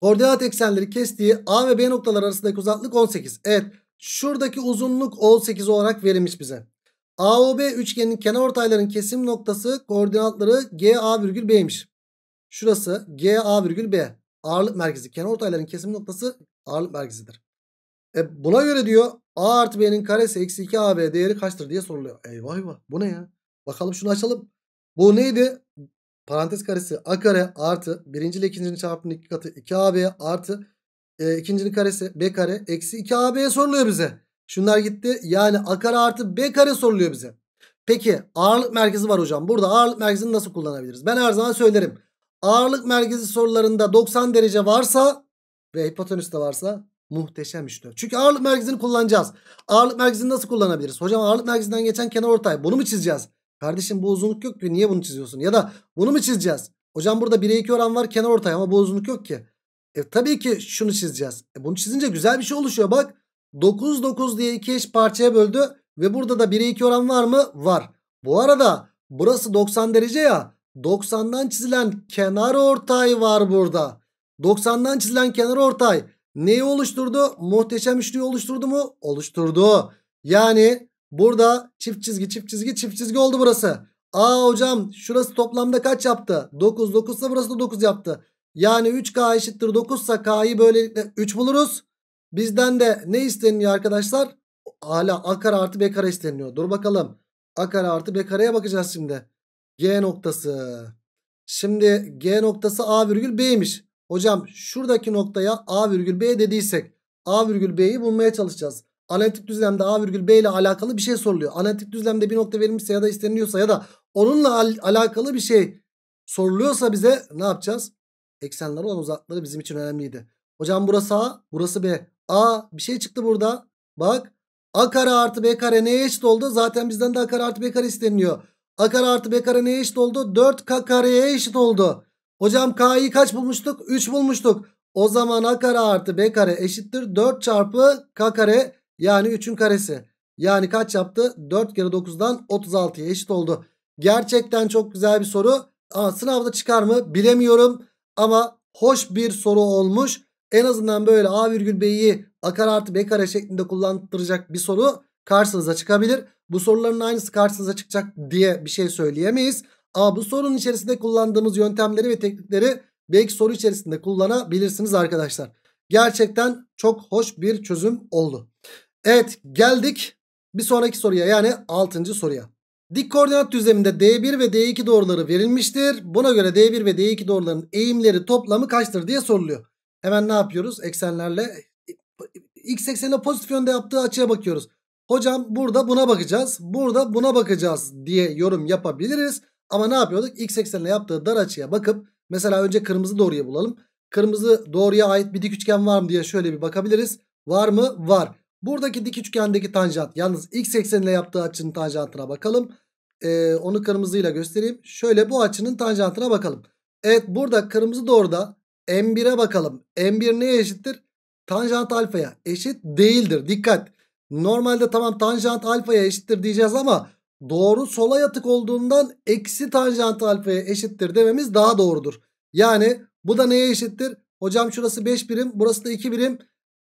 koordinat eksenleri kestiği A ve B noktalar arasındaki uzaklık 18. Evet Şuradaki uzunluk 18 olarak verilmiş bize. AOB üçgenin kenar ortayların kesim noktası koordinatları GA virgül B'ymiş. Şurası GA virgül B. Ağırlık merkezi. Kenar ortayların kesim noktası ağırlık merkezidir. E buna göre diyor A artı B'nin karesi eksi 2 AB değeri kaçtır diye soruluyor. Eyvah eyvah bu ne ya? Bakalım şunu açalım. Bu neydi? Parantez karesi A kare artı birinciyle ikincinin çarpımının iki katı 2 AB artı e, ikincinin karesi b kare eksi 2ab soruluyor bize. Şunlar gitti. Yani a kare artı b kare soruluyor bize. Peki ağırlık merkezi var hocam. Burada ağırlık merkezini nasıl kullanabiliriz? Ben her zaman söylerim. Ağırlık merkezi sorularında 90 derece varsa ve hipotenüs de varsa muhteşem işte. Çünkü ağırlık merkezini kullanacağız. Ağırlık merkezini nasıl kullanabiliriz? Hocam ağırlık merkezinden geçen kenar ortay. Bunu mu çizeceğiz? Kardeşim bu uzunluk yok ki niye bunu çiziyorsun? Ya da bunu mu çizeceğiz? Hocam burada 1'e 2 oran var kenar ortay ama bu uzunluk yok ki. E tabii ki şunu çizeceğiz. E, bunu çizince güzel bir şey oluşuyor bak. 9 9 diye iki eş parçaya böldü. Ve burada da 1'e 2 oran var mı? Var. Bu arada burası 90 derece ya. 90'dan çizilen kenar ortay var burada. 90'dan çizilen kenar ortay neyi oluşturdu? Muhteşem üçlüyü oluşturdu mu? Oluşturdu. Yani burada çift çizgi çift çizgi çift çizgi oldu burası. Aa hocam şurası toplamda kaç yaptı? 9 9 burası da 9 yaptı. Yani 3K eşittir 9 ise K'yı böylelikle 3 buluruz. Bizden de ne isteniyor arkadaşlar? Hala A kare artı B kare isteniyor. Dur bakalım. A kare artı B kareye bakacağız şimdi. G noktası. Şimdi G noktası A virgül B'ymiş. Hocam şuradaki noktaya A virgül B dediysek A virgül B'yi bulmaya çalışacağız. Analitik düzlemde A virgül B ile alakalı bir şey soruluyor. Analitik düzlemde bir nokta verilmişse ya da isteniliyorsa ya da onunla al alakalı bir şey soruluyorsa bize ne yapacağız? eksenler olan uzaklığı bizim için önemliydi. Hocam burası A, burası B. A bir şey çıktı burada. Bak A kare artı B kare neye eşit oldu? Zaten bizden de A kare artı B kare isteniyor. A kare artı B kare neye eşit oldu? 4K kareye eşit oldu. Hocam K'yı kaç bulmuştuk? 3 bulmuştuk. O zaman A kare artı B kare eşittir. 4 çarpı K kare yani 3'ün karesi. Yani kaç yaptı? 4 kere 9'dan 36'ya eşit oldu. Gerçekten çok güzel bir soru. Aa, sınavda çıkar mı? Bilemiyorum. Ama hoş bir soru olmuş. En azından böyle A virgül B'yi A kare artı B kare şeklinde kullandıracak bir soru karşınıza çıkabilir. Bu soruların aynısı karşınıza çıkacak diye bir şey söyleyemeyiz. Ama bu sorunun içerisinde kullandığımız yöntemleri ve teknikleri belki soru içerisinde kullanabilirsiniz arkadaşlar. Gerçekten çok hoş bir çözüm oldu. Evet geldik bir sonraki soruya yani 6. soruya. Dik koordinat düzleminde D1 ve D2 doğruları verilmiştir. Buna göre D1 ve D2 doğruların eğimleri toplamı kaçtır diye soruluyor. Hemen ne yapıyoruz? Eksenlerle x ekseniyle pozitif yönde yaptığı açıya bakıyoruz. Hocam burada buna bakacağız. Burada buna bakacağız diye yorum yapabiliriz. Ama ne yapıyorduk? X eksenle yaptığı dar açıya bakıp mesela önce kırmızı doğruya bulalım. Kırmızı doğruya ait bir dik üçgen var mı diye şöyle bir bakabiliriz. Var mı? Var. Buradaki dik üçgendeki tanjant yalnız x ekseniyle yaptığı açının tanjantına bakalım. Ee, onu kırmızıyla göstereyim. Şöyle bu açının tanjantına bakalım. Evet burada kırmızı doğruda M1'e bakalım. M1 neye eşittir? Tanjant alfaya eşit değildir. Dikkat. Normalde tamam tanjant alfaya eşittir diyeceğiz ama doğru sola yatık olduğundan eksi tanjant alfaya eşittir dememiz daha doğrudur. Yani bu da neye eşittir? Hocam şurası 5 birim burası da 2 birim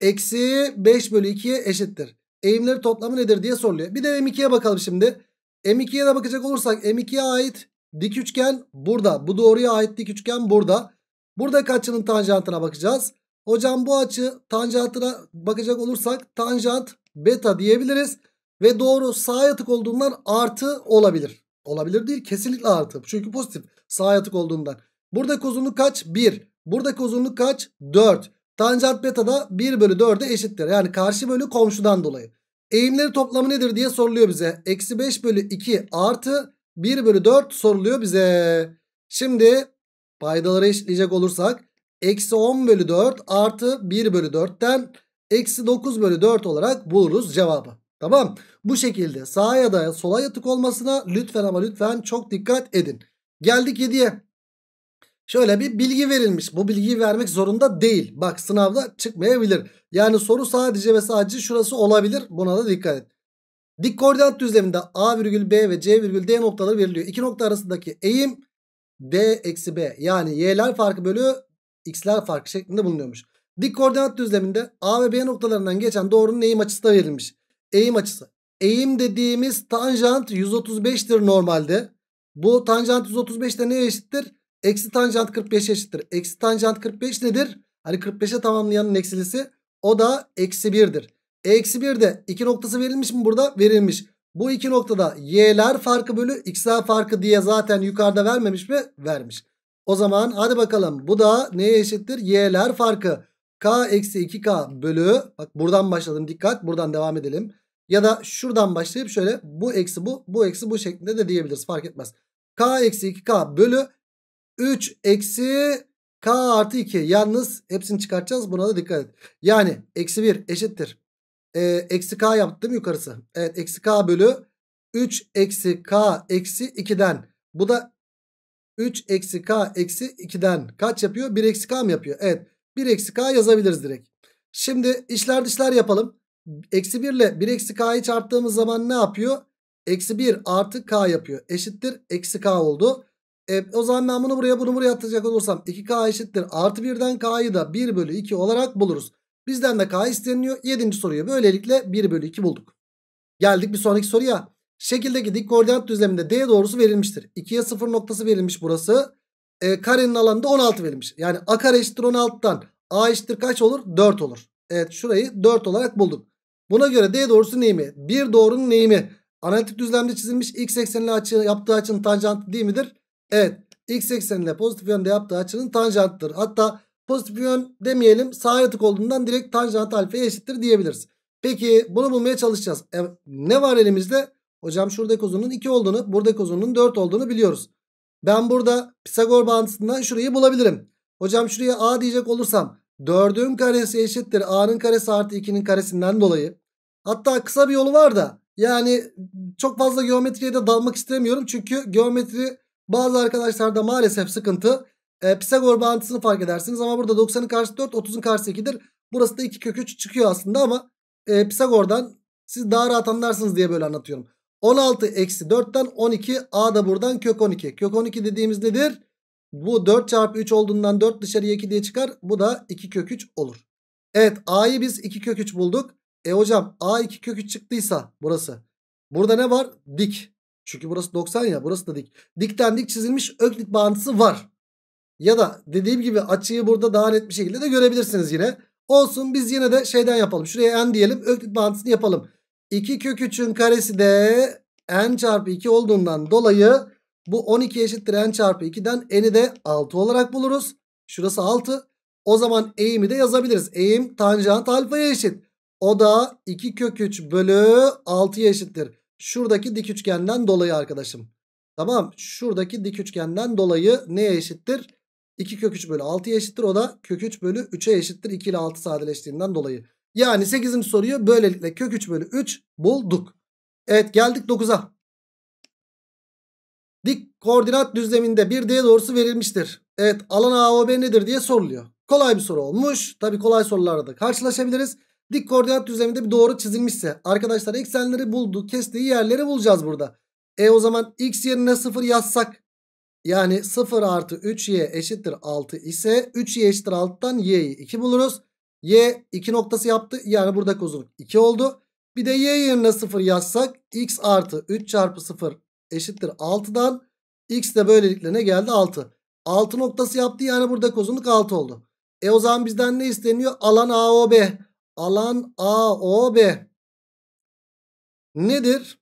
eksi 5 bölü 2'ye eşittir. Eğimleri toplamı nedir diye soruluyor. Bir de M2'ye bakalım şimdi. M2'ye de bakacak olursak M2'ye ait dik üçgen burada. Bu doğruya ait dik üçgen burada. Buradaki açının tanjantına bakacağız. Hocam bu açı tanjantına bakacak olursak tanjant beta diyebiliriz. Ve doğru sağ yatık olduğundan artı olabilir. Olabilir değil kesinlikle artı. Çünkü pozitif sağ yatık olduğundan. Buradaki uzunluk kaç? 1. Buradaki uzunluk kaç? 4. Tanjant beta da 1 bölü 4'e eşittir. Yani karşı bölü komşudan dolayı. Eğimleri toplamı nedir diye soruluyor bize. Eksi 5 bölü 2 artı 1 bölü 4 soruluyor bize. Şimdi paydaları eşitleyecek olursak. Eksi 10 bölü 4 artı 1 bölü 4'ten eksi 9 bölü 4 olarak buluruz cevabı. Tamam bu şekilde sağa ya da sola yatık olmasına lütfen ama lütfen çok dikkat edin. Geldik 7'ye. Şöyle bir bilgi verilmiş. Bu bilgiyi vermek zorunda değil. Bak sınavda çıkmayabilir. Yani soru sadece ve sadece şurası olabilir. Buna da dikkat et. Dik koordinat düzleminde A virgül B ve C virgül D noktaları veriliyor. İki nokta arasındaki eğim D eksi B yani Y'ler farkı bölü X'ler farkı şeklinde bulunuyormuş. Dik koordinat düzleminde A ve B noktalarından geçen doğrunun eğim açısı da verilmiş. Eğim açısı. Eğim dediğimiz tanjant 135'tir normalde. Bu tanjant 135 neye eşittir? Eksi tanjant 45 eşittir. Eksi tanjant 45 nedir? Hani 45'e tamamlayanın eksilisi o da eksi 1'dir. E eksi 1'de 2 noktası verilmiş mi burada? Verilmiş. Bu iki noktada y'ler farkı bölü x'ler farkı diye zaten yukarıda vermemiş mi? Vermiş. O zaman hadi bakalım bu da neye eşittir? Y'ler farkı. K eksi 2K bölü. Bak buradan başladım dikkat buradan devam edelim. Ya da şuradan başlayıp şöyle bu eksi bu bu eksi bu şeklinde de diyebiliriz fark etmez. K eksi 2K bölü 3 eksi k artı 2. Yalnız hepsini çıkartacağız. Buna da dikkat et. Yani eksi 1 eşittir. Ee, eksi k yaptım yukarısı. Evet eksi k bölü 3 eksi k eksi 2'den. Bu da 3 eksi k eksi 2'den kaç yapıyor? 1 eksi k mı yapıyor? Evet 1 eksi k yazabiliriz direkt. Şimdi işler dışlar yapalım. Eksi 1 ile 1 eksi k'yı çarptığımız zaman ne yapıyor? Eksi 1 artı k yapıyor. Eşittir eksi k oldu. E, o zaman ben bunu buraya bunu buraya atacak olursam 2K eşittir. Artı 1'den K'yı da 1 bölü 2 olarak buluruz. Bizden de K isteniyor, 7. soruyu böylelikle 1 bölü 2 bulduk. Geldik bir sonraki soruya. Şekildeki dik koordinat düzleminde D doğrusu verilmiştir. 2'ye 0 noktası verilmiş burası. E, karenin alanında 16 verilmiş. Yani A kare eşittir 16'dan A eşittir kaç olur? 4 olur. Evet şurayı 4 olarak bulduk. Buna göre D doğrusu neyimi? Bir doğrunun neyimi? Analitik düzlemde çizilmiş x eksenli açı yaptığı açının tanjantı değil midir? Evet x ekseniyle pozitif yönde yaptığı açının tanjantıdır. Hatta pozitif yön demeyelim sağ yatık olduğundan direkt tanjant alfaya eşittir diyebiliriz. Peki bunu bulmaya çalışacağız. E, ne var elimizde? Hocam şuradaki uzunluğun 2 olduğunu buradaki uzunluğun 4 olduğunu biliyoruz. Ben burada Pisagor bağıntısından şurayı bulabilirim. Hocam şuraya a diyecek olursam 4'ün karesi eşittir a'nın karesi artı 2'nin karesinden dolayı. Hatta kısa bir yolu var da yani çok fazla geometriye de dalmak istemiyorum. Çünkü geometri bazı arkadaşlarda maalesef sıkıntı e, Pisagor bağıntısını fark edersiniz. Ama burada 90'ın karşısı 4 30'un karşısı 2'dir. Burası da 2 kök 3 çıkıyor aslında ama e, Pisagor'dan siz daha rahat anlarsınız diye böyle anlatıyorum. 16 eksi 4'ten 12 a da buradan kök 12. Kök 12 dediğimiz nedir? Bu 4 çarpı 3 olduğundan 4 dışarıya 2 diye çıkar. Bu da 2 kök 3 olur. Evet a'yı biz 2 kök 3 bulduk. E hocam a 2 kök 3 çıktıysa burası. Burada ne var? Dik. Çünkü burası 90 ya burası da dik. Dikten dik çizilmiş öklit bağıntısı var. Ya da dediğim gibi açıyı burada daha net bir şekilde de görebilirsiniz yine. Olsun biz yine de şeyden yapalım. Şuraya n diyelim öklit bağıntısını yapalım. 2 kök 3'ün karesi de n çarpı 2 olduğundan dolayı bu 12 eşittir n çarpı 2'den n'i de 6 olarak buluruz. Şurası 6. O zaman eğimi de yazabiliriz. Eğim tanjant alfaya eşit. O da 2 kök 3 bölü 6'ya eşittir. Şuradaki dik üçgenden dolayı arkadaşım. Tamam şuradaki dik üçgenden dolayı neye eşittir? 2 kök 3 bölü 6'ya eşittir. O da kök 3 bölü 3'e eşittir. 2 ile 6 sadeleştiğinden dolayı. Yani 8'in soruyu böylelikle kök 3 bölü 3 bulduk. Evet geldik 9'a. Dik koordinat düzleminde bir D doğrusu verilmiştir. Evet alan AOB nedir diye soruluyor. Kolay bir soru olmuş. Tabi kolay sorularda da karşılaşabiliriz. Dik koordinat düzleminde bir doğru çizilmişse arkadaşlar eksenleri buldu. Kestiği yerleri bulacağız burada. E o zaman x yerine 0 yazsak yani 0 artı 3y eşittir 6 ise 3y eşittir 6'dan y'yi 2 buluruz. y 2 noktası yaptı. Yani burada kozuluk 2 oldu. Bir de y yerine 0 yazsak x artı 3 çarpı 0 eşittir 6'dan x de böylelikle ne geldi 6. 6 noktası yaptı yani burada kozunluk 6 oldu. E o zaman bizden ne isteniyor? Alan AOB alan AOB nedir?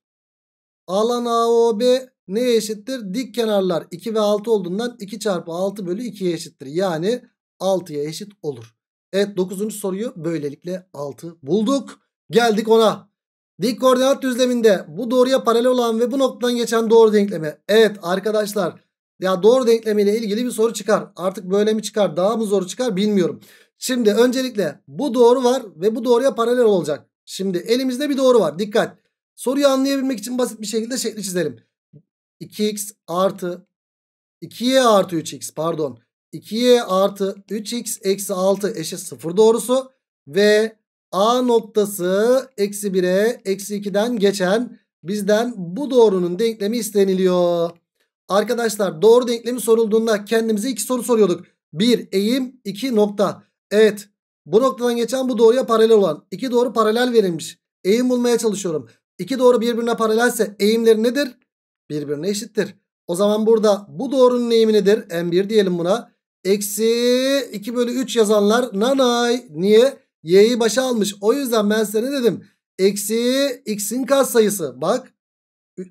Alan AOB neye eşittir? Dik kenarlar 2 ve 6 olduğundan 2 çarpı 6 bölü 2'ye eşittir. Yani 6'ya eşit olur. Evet 9. soruyu böylelikle 6 bulduk. Geldik ona. Dik koordinat düzleminde bu doğruya paralel olan ve bu noktadan geçen doğru denkleme. Evet arkadaşlar ya doğru denklemiyle ilgili bir soru çıkar. Artık böyle mi çıkar daha mı zor çıkar bilmiyorum. Şimdi öncelikle bu doğru var ve bu doğruya paralel olacak. Şimdi elimizde bir doğru var. Dikkat. Soruyu anlayabilmek için basit bir şekilde şekli çizelim. 2x artı 2y artı 3x pardon. 2y artı 3x eksi 6 eşit 0 doğrusu. Ve a noktası eksi 1'e eksi 2'den geçen bizden bu doğrunun denklemi isteniliyor. Arkadaşlar doğru denklemi sorulduğunda kendimize iki soru soruyorduk. 1 eğim 2 nokta. Evet bu noktadan geçen bu doğruya paralel olan. iki doğru paralel verilmiş. Eğim bulmaya çalışıyorum. İki doğru birbirine paralelse eğimleri nedir? Birbirine eşittir. O zaman burada bu doğrunun eğimi nedir? M1 diyelim buna. Eksi 2 bölü 3 yazanlar nanay. Niye? Y'yi başa almış. O yüzden ben size ne dedim? Eksi x'in katsayısı. Bak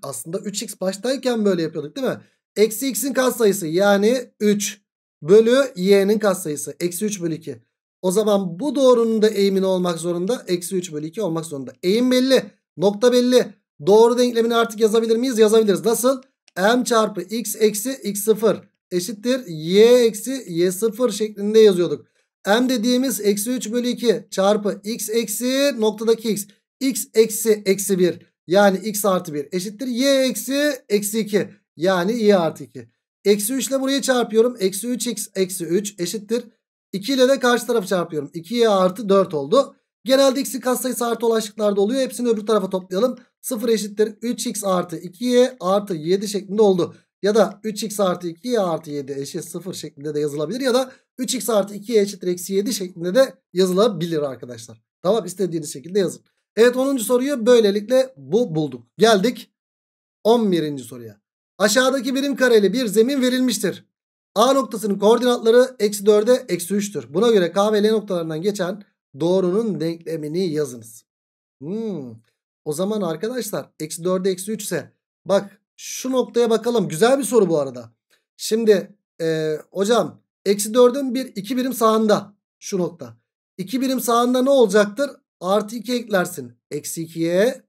aslında 3x baştayken böyle yapıyorduk değil mi? Eksi x'in katsayısı yani 3 bölü y'nin katsayısı. Eksi 3 bölü 2. O zaman bu doğrunun da eğimini olmak zorunda. Eksi 3 bölü 2 olmak zorunda. Eğim belli. Nokta belli. Doğru denklemini artık yazabilir miyiz? Yazabiliriz. Nasıl? M çarpı x eksi x0 eşittir. Y eksi y0 şeklinde yazıyorduk. M dediğimiz eksi 3 bölü 2 çarpı x eksi noktadaki x. x eksi eksi 1 yani x artı 1 eşittir. Y eksi eksi 2 yani y artı 2. Eksi 3 ile burayı çarpıyorum. Eksi 3x eksi 3 eşittir. 2 ile de karşı tarafı çarpıyorum. 2y artı 4 oldu. Genelde x'in katsayısı artı olan oluyor. Hepsini öbür tarafa toplayalım. 0 eşittir 3x artı 2y artı 7 şeklinde oldu. Ya da 3x artı 2y artı 7 eşit 0 şeklinde de yazılabilir. Ya da 3x artı 2y eşittir eksi 7 şeklinde de yazılabilir arkadaşlar. Tamam istediğiniz şekilde yazın. Evet 10. soruyu böylelikle bu bulduk. Geldik 11. soruya. Aşağıdaki birim kareli bir zemin verilmiştir. A noktasının koordinatları eksi 4'e eksi 3'tür. Buna göre K ve L noktalarından geçen doğrunun denklemini yazınız. Hmm. O zaman arkadaşlar eksi 4'e eksi 3 ise bak şu noktaya bakalım. Güzel bir soru bu arada. Şimdi e, hocam eksi 4'ün bir 2 birim sağında şu nokta. 2 birim sağında ne olacaktır? Artı 2 eklersin. Eksi 2'ye.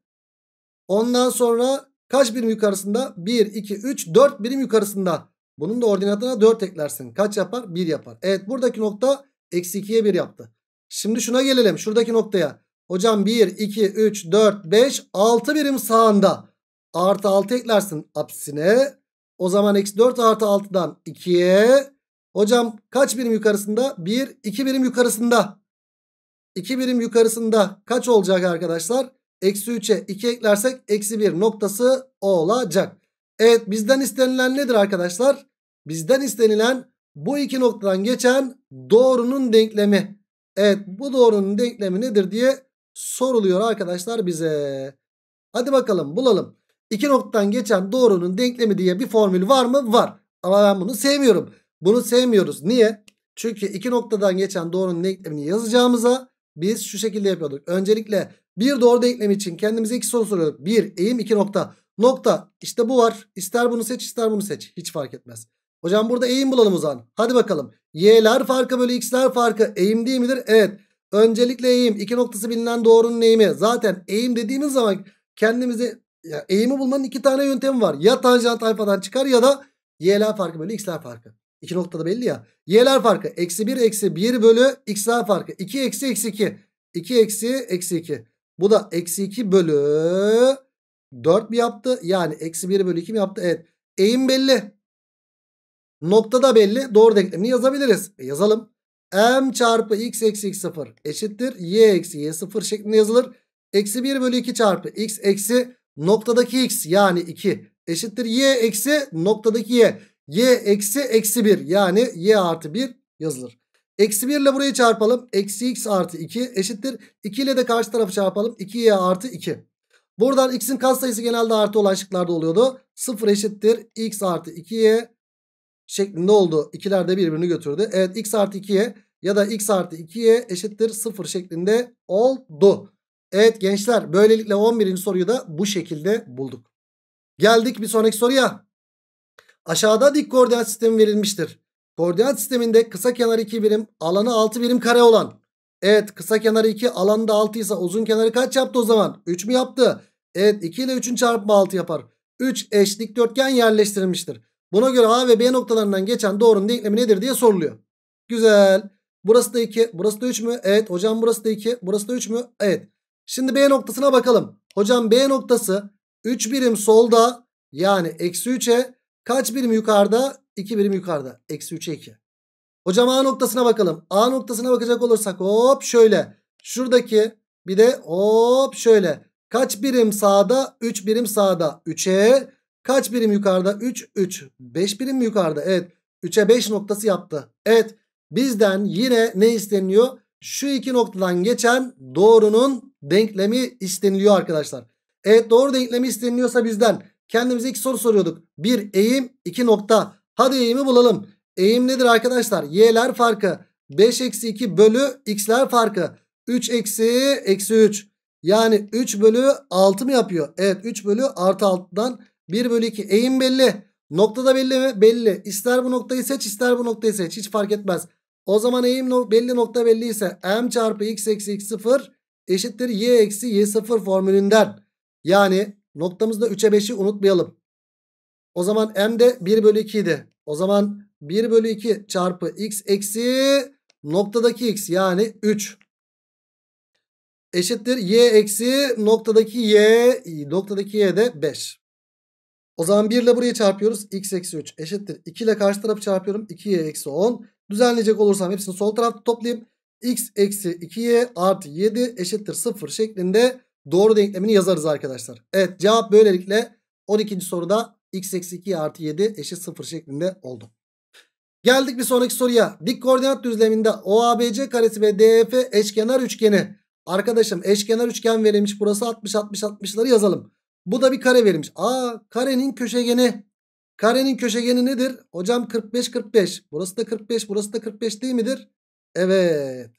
Ondan sonra kaç birim yukarısında? 1, 2, 3, 4 birim yukarısında. Bunun da ordinatına 4 eklersin. Kaç yapar? 1 yapar. Evet buradaki nokta eksi 2'ye 1 yaptı. Şimdi şuna gelelim. Şuradaki noktaya. Hocam 1, 2, 3, 4, 5, 6 birim sağında. Artı 6 eklersin apsisine. O zaman eksi 4 artı 6'dan 2'ye. Hocam kaç birim yukarısında? 1, 2 birim yukarısında. 2 birim yukarısında kaç olacak arkadaşlar? Eksi 3'e 2 eklersek eksi 1 noktası olacak. Evet bizden istenilen nedir arkadaşlar? Bizden istenilen bu iki noktadan geçen doğrunun denklemi. Evet bu doğrunun denklemi nedir diye soruluyor arkadaşlar bize. Hadi bakalım bulalım. İki noktadan geçen doğrunun denklemi diye bir formül var mı? Var. Ama ben bunu sevmiyorum. Bunu sevmiyoruz. Niye? Çünkü iki noktadan geçen doğrunun denklemini yazacağımıza biz şu şekilde yapıyorduk. Öncelikle bir doğru denklemi için kendimize iki soru soruyorduk. Bir eğim iki nokta. Nokta. İşte bu var. İster bunu seç ister bunu seç. Hiç fark etmez. Hocam burada eğim bulalım o zaman. Hadi bakalım. Y'ler farkı bölü x'ler farkı eğim değil midir? Evet. Öncelikle eğim. İki noktası bilinen doğrunun eğimi. Zaten eğim dediğimiz zaman kendimizi ya eğimi bulmanın iki tane yöntemi var. Ya tanjant tayfadan çıkar ya da y'ler farkı bölü x'ler farkı. İki noktada belli ya. Y'ler farkı. Eksi 1 eksi 1 bölü x'ler farkı. 2 eksi eksi 2. 2 eksi eksi 2. Bu da eksi 2 bölü 4 mi yaptı? Yani eksi 1 bölü 2 mi yaptı? Evet. Eğim belli. Nokta da belli. Doğru denklemini yazabiliriz. E yazalım. M çarpı x eksi x sıfır eşittir. Y eksi y sıfır şeklinde yazılır. Eksi 1 bölü 2 çarpı x eksi noktadaki x yani 2 eşittir. Y eksi noktadaki y. Y eksi eksi 1 yani y artı 1 yazılır. Eksi 1 ile burayı çarpalım. Eksi x artı 2 eşittir. 2 ile de karşı tarafı çarpalım. 2y artı 2. Buradan x'in katsayısı genelde artı olan şıklarda oluyordu. 0 eşittir x artı 2y şeklinde oldu. İkiler de birbirini götürdü. Evet x artı 2y ya da x artı 2y eşittir 0 şeklinde oldu. Evet gençler böylelikle 11. soruyu da bu şekilde bulduk. Geldik bir sonraki soruya. Aşağıda dik koordinat sistemi verilmiştir. Koordinat sisteminde kısa kenar 2 birim, alanı 6 birim kare olan Evet kısa kenarı 2 alanda 6 ise uzun kenarı kaç yaptı o zaman? 3 mü yaptı? Evet 2 ile 3'ün çarpımı 6 yapar. 3 eş dikdörtgen yerleştirilmiştir. Buna göre A ve B noktalarından geçen doğrunun denklemi nedir diye soruluyor. Güzel. Burası da 2. Burası da 3 mü? Evet. Hocam burası da 2. Burası da 3 mü? Evet. Şimdi B noktasına bakalım. Hocam B noktası 3 birim solda yani eksi 3'e kaç birim yukarıda? 2 birim yukarıda. Eksi 3'e 2. Hocam A noktasına bakalım. A noktasına bakacak olursak hop şöyle. Şuradaki bir de hop şöyle. Kaç birim sağda? 3 birim sağda. 3'e kaç birim yukarıda? 3, 3. 5 birim mi yukarıda? Evet. 3'e 5 noktası yaptı. Evet. Bizden yine ne isteniyor? Şu iki noktadan geçen doğrunun denklemi isteniliyor arkadaşlar. Evet doğru denklemi isteniliyorsa bizden kendimize iki soru soruyorduk. Bir eğim iki nokta. Hadi eğimi bulalım. Eğim nedir arkadaşlar? Y'ler farkı. 5 eksi 2 bölü x'ler farkı. 3 eksi eksi 3. Yani 3 bölü 6 mı yapıyor? Evet 3 bölü artı 6'dan 1 bölü 2. Eğim belli. Nokta da belli mi? Belli. İster bu noktayı seç ister bu noktayı seç. Hiç fark etmez. O zaman eğim no belli nokta belli ise m çarpı x eksi x sıfır eşittir y eksi y sıfır formülünden. Yani noktamızda 3'e 5'i unutmayalım. O zaman m de 1 bölü 2 idi. O zaman 1 bölü 2 çarpı x eksi noktadaki x yani 3 eşittir y eksi noktadaki y noktadaki y de 5. O zaman 1 ile buraya çarpıyoruz. x eksi 3 eşittir. 2 ile karşı tarafı çarpıyorum. 2y eksi 10. Düzenleyecek olursam hepsini sol tarafta toplayayım. x eksi 2y artı 7 eşittir 0 şeklinde doğru denklemini yazarız arkadaşlar. Evet cevap böylelikle 12. soruda x eksi 2 artı 7 eşit 0 şeklinde oldu. Geldik bir sonraki soruya. Dik koordinat düzleminde OABC karesi ve DEF eşkenar üçgeni. Arkadaşım eşkenar üçgen verilmiş. Burası 60 60 60'ları yazalım. Bu da bir kare verilmiş. Aa karenin köşegeni. Karenin köşegeni nedir? Hocam 45 45. Burası da 45 burası da 45 değil midir? Evet.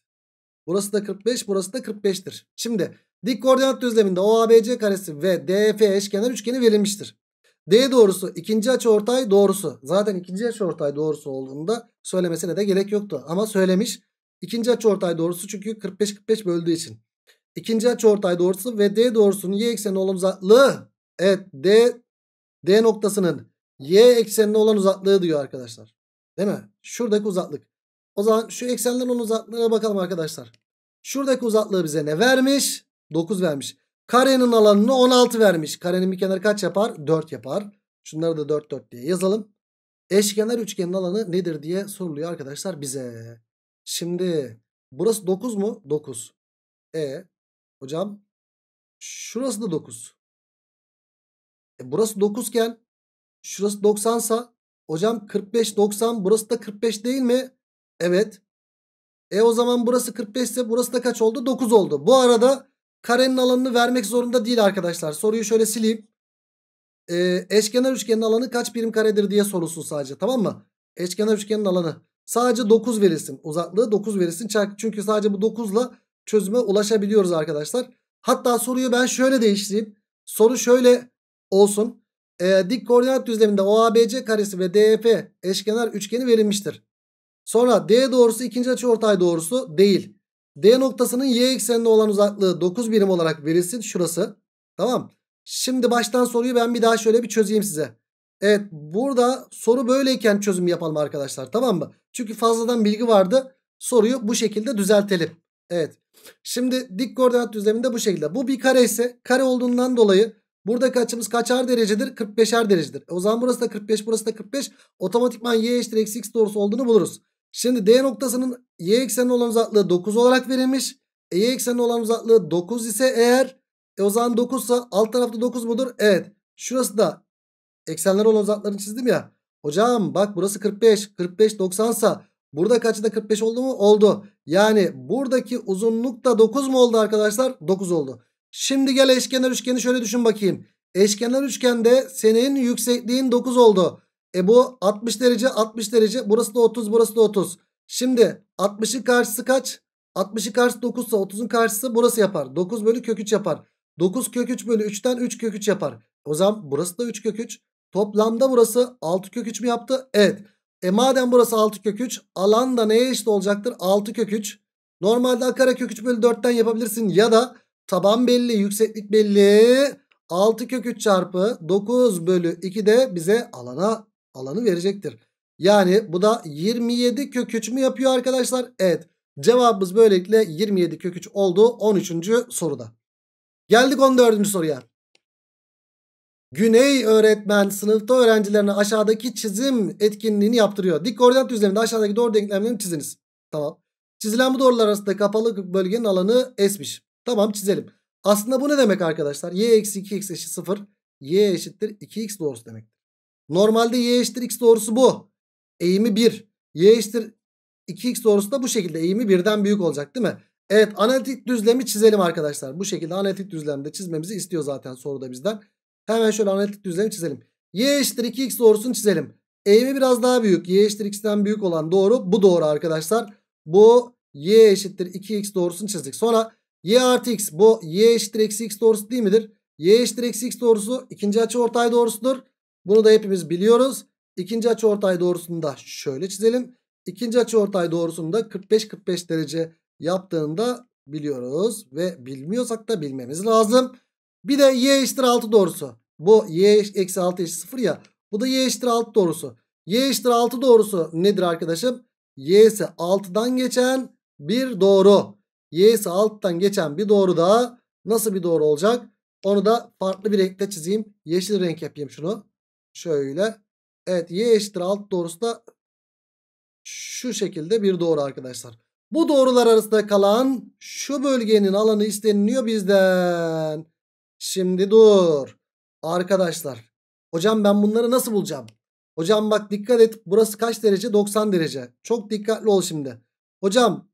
Burası da 45 burası da 45'tir. Şimdi dik koordinat düzleminde OABC karesi ve DEF eşkenar üçgeni verilmiştir. D doğrusu ikinci açıortay doğrusu. Zaten ikinci açıortay doğrusu olduğunda söylemesine de gerek yoktu. Ama söylemiş. İkinci açıortay doğrusu çünkü 45-45 böldüğü için. İkinci açıortay doğrusu ve D doğrusunun y ekseni olan uzaklığı. Evet D, D noktasının y eksenine olan uzaklığı diyor arkadaşlar. Değil mi? Şuradaki uzaklık. O zaman şu eksenlerin onun uzaklığına bakalım arkadaşlar. Şuradaki uzaklığı bize ne vermiş? 9 vermiş. Karenin alanını 16 vermiş. Karenin bir kenarı kaç yapar? 4 yapar. Şunları da 4 4 diye yazalım. Eşkenar üçgenin alanı nedir diye soruluyor arkadaşlar bize. Şimdi burası 9 mu? 9. E hocam şurası da 9. E, burası 9 iken şurası 90 sa hocam 45 90 burası da 45 değil mi? Evet. E o zaman burası 45 ise burası da kaç oldu? 9 oldu. Bu arada karenin alanını vermek zorunda değil arkadaşlar. Soruyu şöyle sileyim. Ee, eşkenar üçgenin alanı kaç birim karedir diye sorulsun sadece tamam mı? Eşkenar üçgenin alanı. Sadece 9 verilsin. Uzaklığı 9 verilsin. Çünkü sadece bu 9 ile çözüme ulaşabiliyoruz arkadaşlar. Hatta soruyu ben şöyle değiştireyim. Soru şöyle olsun. Ee, dik koordinat düzleminde OABC karesi ve DEF eşkenar üçgeni verilmiştir. Sonra D doğrusu ikinci açıortay doğrusu değil. D noktasının y ekseninde olan uzaklığı 9 birim olarak verilsin. Şurası. Tamam. Şimdi baştan soruyu ben bir daha şöyle bir çözeyim size. Evet burada soru böyleyken çözüm yapalım arkadaşlar. Tamam mı? Çünkü fazladan bilgi vardı. Soruyu bu şekilde düzeltelim. Evet. Şimdi dik koordinat düzleminde bu şekilde. Bu bir kare ise kare olduğundan dolayı buradaki açımız kaçar derecedir? 45'er derecedir. E o zaman burası da 45 burası da 45. Otomatikman y eşittir x doğrusu olduğunu buluruz. Şimdi D noktasının y ekseni olan uzaklığı 9 olarak verilmiş. E, y ekseni olan uzaklığı 9 ise eğer e o zaman 9 ise alt tarafta 9 mudur? Evet. Şurası da eksenler olan uzaklarını çizdim ya. Hocam bak burası 45. 45 90 sa burada kaçta 45 oldu mu? Oldu. Yani buradaki uzunluk da 9 mu oldu arkadaşlar? 9 oldu. Şimdi gel eşkenar üçgeni şöyle düşün bakayım. Eşkenar üçgende senin yüksekliğin 9 oldu. E bu 60 derece 60 derece. Burası da 30 burası da 30. Şimdi 60'ın karşısı kaç? 60'ın karşısı 9 ise 30'un karşısı burası yapar. 9 bölü kök 3 yapar. 9 kök 3 bölü 3'ten 3 kök 3 yapar. O zaman burası da 3 kök 3. Toplamda burası 6 kök 3 mü yaptı? Evet. E madem burası 6 kök 3 alan da neye eşit olacaktır? 6 kök 3. Normalde kare kök 3 bölü 4'ten yapabilirsin ya da taban belli yükseklik belli. 6 kök 3 çarpı 9 bölü 2 de bize alana alanı verecektir. Yani bu da 27 kök 3 mü yapıyor arkadaşlar? Evet. Cevabımız böylelikle 27 kök 3 oldu 13. soruda. Geldik 14. soruya. Güney öğretmen sınıfta öğrencilerine aşağıdaki çizim etkinliğini yaptırıyor. Dik koordinat düzleminde aşağıdaki doğru denklemlerini çiziniz. Tamam. Çizilen bu doğrular arasında kapalı bölgenin alanı esmiş. Tamam çizelim. Aslında bu ne demek arkadaşlar? y eksi 2x eşit 0. y eşittir 2x doğrusu demek. Normalde y eşittir x doğrusu bu. Eğimi 1. Y eşittir 2x doğrusu da bu şekilde eğimi birden büyük olacak değil mi? Evet analitik düzlemi çizelim arkadaşlar. Bu şekilde analitik düzlemde çizmemizi istiyor zaten soruda bizden. Hemen şöyle analitik düzlemi çizelim. Y eşittir 2x doğrusunu çizelim. Eğimi biraz daha büyük. Y eşittir x'ten büyük olan doğru bu doğru arkadaşlar. Bu y eşittir 2x doğrusunu çizdik. Sonra y artı x bu y eşittir eksi x doğrusu değil midir? Y eşittir eksi x doğrusu ikinci açı ortay doğrusudur. Bunu da hepimiz biliyoruz. İkinci açıortay ortay şöyle çizelim. İkinci açıortay ortay 45-45 derece yaptığında biliyoruz. Ve bilmiyorsak da bilmemiz lazım. Bir de y eşittir 6 doğrusu. Bu y eksi 6 eşittir 0 ya. Bu da y eşittir 6 doğrusu. y eşittir 6 doğrusu nedir arkadaşım? y ise 6'dan geçen bir doğru. y ise 6'dan geçen bir doğru da nasıl bir doğru olacak? Onu da farklı bir renkte çizeyim. Yeşil renk yapayım şunu. Şöyle. Evet y eşittir alt doğrusu da şu şekilde bir doğru arkadaşlar. Bu doğrular arasında kalan şu bölgenin alanı isteniliyor bizden. Şimdi dur. Arkadaşlar. Hocam ben bunları nasıl bulacağım? Hocam bak dikkat et. Burası kaç derece? 90 derece. Çok dikkatli ol şimdi. Hocam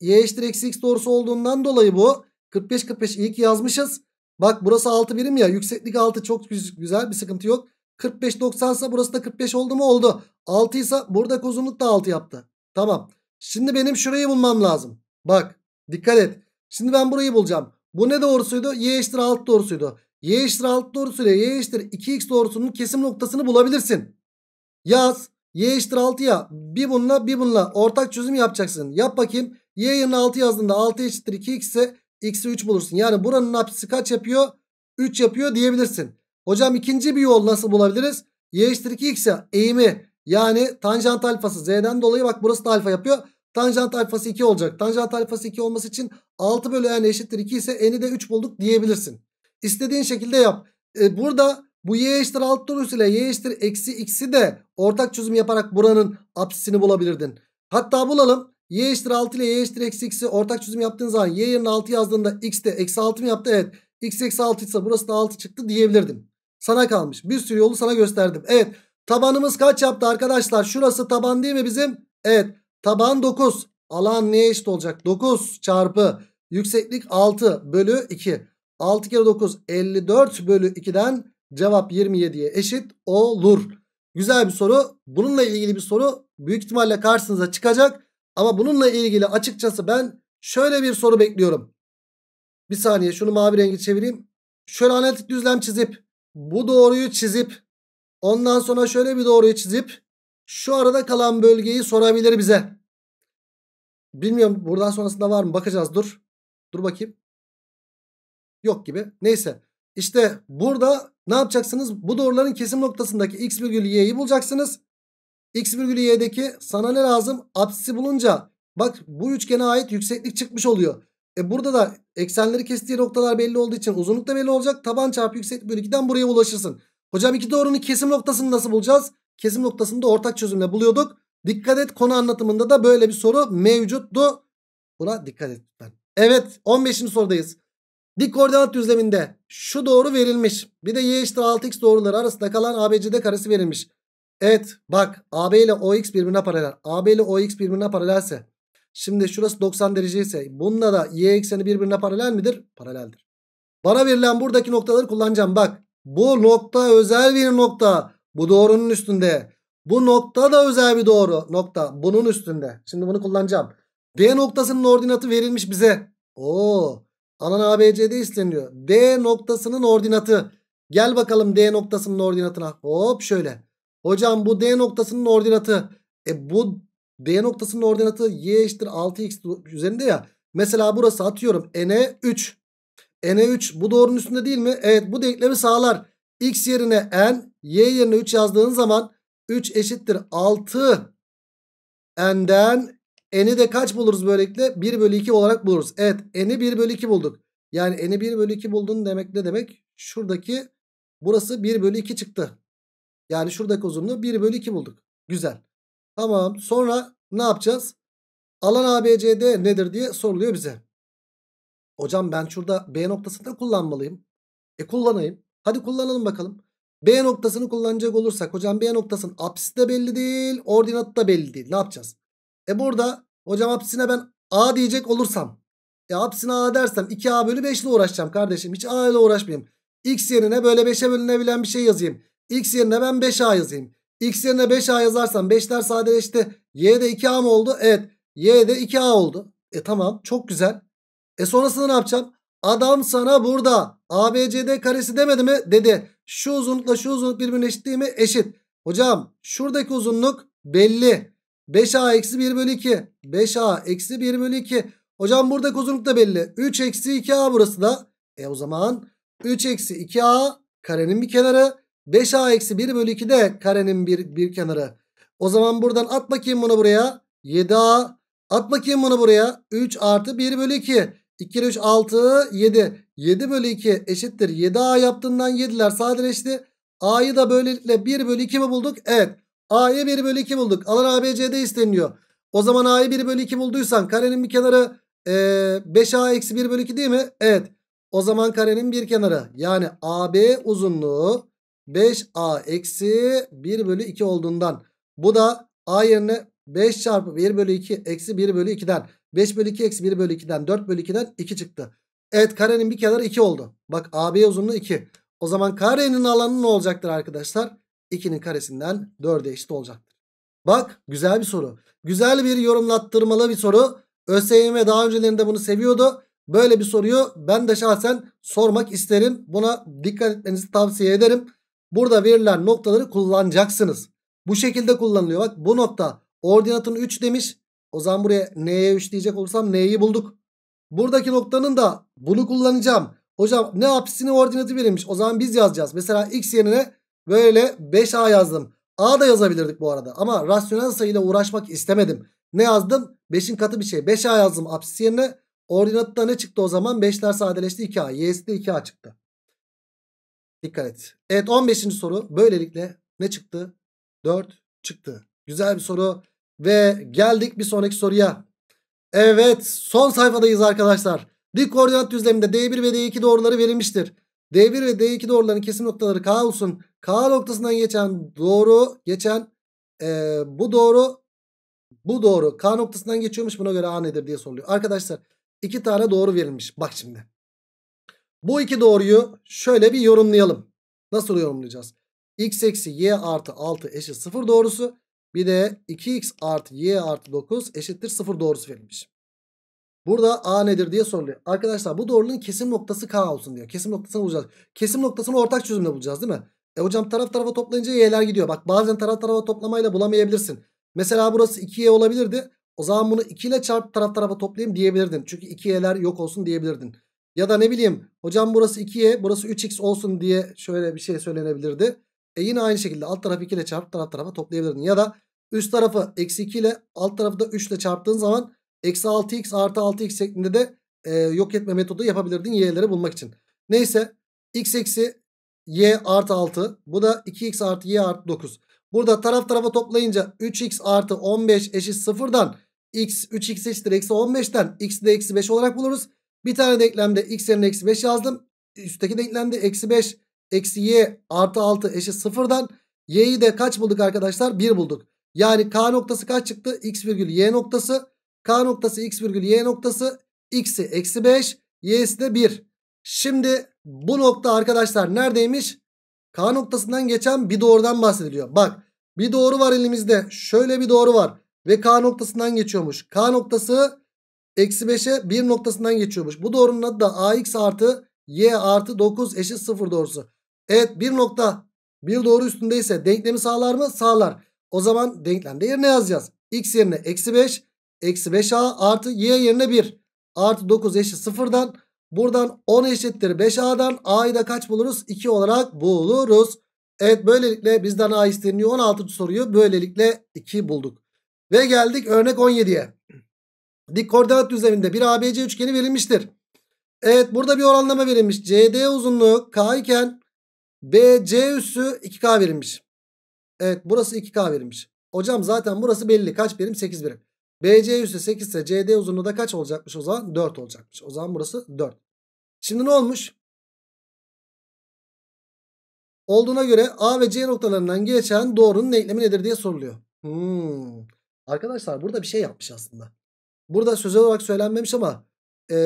y eşittir eksi x doğrusu olduğundan dolayı bu. 45 45 iyi yazmışız. Bak burası 6 birim ya. Yükseklik 6 çok güzel bir sıkıntı yok. 45 90 ise burası da 45 oldu mu oldu. 6 ise burada uzunluk da 6 yaptı. Tamam. Şimdi benim şurayı bulmam lazım. Bak dikkat et. Şimdi ben burayı bulacağım. Bu ne doğrusuydu? Y eşittir 6 doğrusuydu. Y eşittir 6 doğrusuyla Y eşittir 2x doğrusunun kesim noktasını bulabilirsin. Yaz. Y eşittir 6 ya bir bununla bir bununla ortak çözüm yapacaksın. Yap bakayım. Y yerine 6 yazdığında 6 eşittir 2x ise x'i 3 bulursun. Yani buranın apsisi kaç yapıyor? 3 yapıyor diyebilirsin. Hocam ikinci bir yol nasıl bulabiliriz? Y eşittir 2x eğimi yani tanjant alfası z'den dolayı bak burası da alfa yapıyor. Tanjant alfası 2 olacak. Tanjant alfası 2 olması için 6 bölü n eşittir 2 ise n'i de 3 bulduk diyebilirsin. İstediğin şekilde yap. Ee, burada bu y eşittir alt torus ile y eşittir eksi x'i de ortak çözüm yaparak buranın apsisini bulabilirdin. Hatta bulalım. y eşittir 6 ile y eşittir eksi x'i ortak çözüm yaptığın zaman y yerine 6 yazdığında x de eksi 6 mı yaptı? Evet. x eksi 6 ise burası da 6 çıktı diyebilirdim. Sana kalmış. Bir sürü yolu sana gösterdim. Evet. Tabanımız kaç yaptı arkadaşlar? Şurası taban değil mi bizim? Evet. Taban 9. Alan neye eşit olacak? 9 çarpı yükseklik 6 bölü 2. 6 kere 9 54 bölü 2'den cevap 27'ye eşit olur. Güzel bir soru. Bununla ilgili bir soru büyük ihtimalle karşınıza çıkacak. Ama bununla ilgili açıkçası ben şöyle bir soru bekliyorum. Bir saniye şunu mavi rengi çevireyim. Şöyle analitik düzlem çizip bu doğruyu çizip ondan sonra şöyle bir doğruyu çizip şu arada kalan bölgeyi sorabilir bize. Bilmiyorum buradan sonrasında var mı bakacağız dur. Dur bakayım. Yok gibi. Neyse. İşte burada ne yapacaksınız? Bu doğruların kesim noktasındaki x virgül y'yi bulacaksınız. x virgül y'deki sana ne lazım? Apsisi bulunca bak bu üçgene ait yükseklik çıkmış oluyor. E burada da eksenleri kestiği noktalar belli olduğu için uzunluk da belli olacak. Taban çarpı yükseklik bölü 2'den buraya ulaşırsın. Hocam iki doğrunun kesim noktasını nasıl bulacağız? Kesim noktasını da ortak çözümle buluyorduk. Dikkat et konu anlatımında da böyle bir soru mevcuttu. Buna dikkat et lütfen. Evet 15. sorudayız. Dik koordinat düzleminde şu doğru verilmiş. Bir de y eşittir 6x doğruları arasında kalan ABCD karesi verilmiş. Evet bak AB ile OX birbirine paralel. AB ile OX birbirine paralelse Şimdi şurası 90 derece ise bununla da y ekseni birbirine paralel midir? Paraleldir. Bana verilen buradaki noktaları kullanacağım. Bak bu nokta özel bir nokta. Bu doğrunun üstünde. Bu nokta da özel bir doğru nokta. Bunun üstünde. Şimdi bunu kullanacağım. D noktasının ordinatı verilmiş bize. Oo. Alan ABC'de isteniyor. D noktasının ordinatı. Gel bakalım D noktasının ordinatına. Hop şöyle. Hocam bu D noktasının ordinatı. E bu D noktasının ordinatı y eşittir 6x üzerinde ya. Mesela burası atıyorum n'e 3. n'e 3 bu doğrunun üstünde değil mi? Evet bu denklemi sağlar. x yerine n y yerine 3 yazdığın zaman 3 eşittir 6 n'den n'i de kaç buluruz böylelikle? 1 bölü 2 olarak buluruz. Evet n'i 1 bölü 2 bulduk. Yani n'i 1 bölü 2 buldun demek ne demek? Şuradaki burası 1 bölü 2 çıktı. Yani şuradaki uzunluğu 1 bölü 2 bulduk. Güzel. Tamam sonra ne yapacağız? Alan ABCD nedir diye soruluyor bize. Hocam ben şurada B noktasını kullanmalıyım. E kullanayım. Hadi kullanalım bakalım. B noktasını kullanacak olursak hocam B noktasının apsisi de belli değil. Ordinatı da belli değil. Ne yapacağız? E burada hocam apsisine ben A diyecek olursam. E apsisine A dersem 2A bölü 5 ile uğraşacağım kardeşim. Hiç A ile uğraşmayayım. X yerine böyle 5'e bölünebilen bir şey yazayım. X yerine ben 5A yazayım. X yerine 5A yazarsam 5'ler sadeleşti. Y de 2A mı oldu? Evet. Y 2A oldu. E tamam çok güzel. E sonrasında ne yapacağım? Adam sana burada ABCD karesi demedi mi? Dedi. Şu uzunlukla şu uzunluk birbirine eşit değil mi? Eşit. Hocam şuradaki uzunluk belli. 5A eksi 1 bölü 2. 5A eksi 1 bölü 2. Hocam buradaki uzunluk da belli. 3 eksi 2A burası da. E o zaman 3 eksi 2A karenin bir kenarı. 5a eksi 1 bölü 2 de karenin bir, bir kenarı. O zaman buradan at bakayım bunu buraya. 7a at bakayım bunu buraya. 3 artı 1 bölü 2. 2 kere 3 6 7. 7 bölü 2 eşittir. 7a yaptığından 7'ler sadeleşti. a'yı da böylelikle 1 bölü 2 mi bulduk? Evet. a'yı 1 bölü 2 bulduk. Alan abc'de isteniyor. O zaman a'yı 1 bölü 2 bulduysan karenin bir kenarı e, 5a eksi 1 bölü 2 değil mi? Evet. O zaman karenin bir kenarı yani AB uzunluğu 5a eksi 1 bölü 2 olduğundan bu da a yerine 5 çarpı 1 bölü 2 eksi 1 bölü 2'den 5 bölü 2 eksi 1 bölü 2'den 4 bölü 2'den 2 çıktı. Evet karenin bir kenarı 2 oldu. Bak AB uzunluğu 2. O zaman karenin alanı ne olacaktır arkadaşlar? 2'nin karesinden 4'e eşit olacaktır. Bak güzel bir soru. Güzel bir yorumlattırmalı bir soru. ÖSYM daha öncelerinde bunu seviyordu. Böyle bir soruyu ben de şahsen sormak isterim. Buna dikkat etmenizi tavsiye ederim. Burada verilen noktaları kullanacaksınız. Bu şekilde kullanılıyor. Bak bu nokta ordinatın 3 demiş. O zaman buraya n'ye 3 diyecek olursam n'yi bulduk. Buradaki noktanın da bunu kullanacağım. Hocam ne apsisini ordinatı verilmiş. O zaman biz yazacağız. Mesela x yerine böyle 5a yazdım. A da yazabilirdik bu arada. Ama rasyonel sayıyla uğraşmak istemedim. Ne yazdım? 5'in katı bir şey. 5a yazdım apsis yerine. Ordinatta ne çıktı o zaman? 5'ler sadeleşti 2a. Y'si de 2a çıktı. Dikkat et. Evet 15. soru böylelikle ne çıktı? 4 çıktı. Güzel bir soru. Ve geldik bir sonraki soruya. Evet son sayfadayız arkadaşlar. Dik koordinat düzleminde D1 ve D2 doğruları verilmiştir. D1 ve D2 doğruların kesim noktaları K olsun. K noktasından geçen doğru geçen e, bu doğru bu doğru. K noktasından geçiyormuş buna göre A nedir diye soruluyor. Arkadaşlar iki tane doğru verilmiş. Bak şimdi. Bu iki doğruyu şöyle bir yorumlayalım. Nasıl yorumlayacağız? x eksi y artı 6 eşit 0 doğrusu. Bir de 2x artı y artı 9 eşittir 0 doğrusu verilmiş. Burada a nedir diye soruluyor. Arkadaşlar bu doğrunun kesim noktası k olsun diyor. Kesim noktasını bulacağız. Kesim noktasını ortak çözümle bulacağız değil mi? E hocam taraf tarafa toplayınca y'ler gidiyor. Bak bazen taraf tarafa toplamayla bulamayabilirsin. Mesela burası 2y olabilirdi. O zaman bunu 2 ile çarp taraf tarafa toplayayım diyebilirdin. Çünkü 2y'ler yok olsun diyebilirdin. Ya da ne bileyim hocam burası 2y burası 3x olsun diye şöyle bir şey söylenebilirdi. E yine aynı şekilde alt tarafı 2 ile çarp taraf tarafa toplayabilirdin. Ya da üst tarafı eksi 2 ile alt tarafı da 3 ile çarptığın zaman eksi 6x artı 6x şeklinde de e, yok etme metodu yapabilirdin y'leri bulmak için. Neyse x eksi y artı 6 bu da 2x artı y artı 9. Burada taraf tarafa toplayınca 3x artı 15 eşit 0'dan x 3x eşittir eksi 15'ten x de eksi 5 olarak buluruz. Bir tane denklemde x yerine eksi 5 yazdım. Üstteki denklemde eksi 5 eksi y artı 6 eşit sıfırdan y'yi de kaç bulduk arkadaşlar? 1 bulduk. Yani k noktası kaç çıktı? x virgül y noktası. k noktası x virgül y noktası. x'i eksi 5 y'si de 1. Şimdi bu nokta arkadaşlar neredeymiş? K noktasından geçen bir doğrudan bahsediliyor. Bak bir doğru var elimizde. Şöyle bir doğru var. Ve K noktasından geçiyormuş. K noktası Eksi 5'e 1 noktasından geçiyormuş. Bu doğrunun adı da ax artı y artı 9 eşit 0 doğrusu. Evet bir nokta bir doğru üstündeyse denklemi sağlar mı? Sağlar. O zaman denklemde yerine yazacağız. x yerine eksi 5 eksi 5a artı y yerine 1 artı 9 eşit 0'dan buradan 10 eşittir 5a'dan a'yı da kaç buluruz? 2 olarak buluruz. Evet böylelikle bizden a isteniyor 16. soruyu böylelikle 2 bulduk. Ve geldik örnek 17'ye. Dik koordinat düzleminde bir ABC üçgeni verilmiştir. Evet burada bir oranlama verilmiş. CD uzunluğu K iken BC üssü 2K verilmiş. Evet burası 2K verilmiş. Hocam zaten burası belli. Kaç birim? 8 birim. BC üssü 8 ise CD uzunluğu da kaç olacakmış o zaman? 4 olacakmış. O zaman burası 4. Şimdi ne olmuş? Olduğuna göre A ve C noktalarından geçen doğrunun denklemi nedir diye soruluyor. Hmm. Arkadaşlar burada bir şey yapmış aslında. Burada sözel olarak söylenmemiş ama e,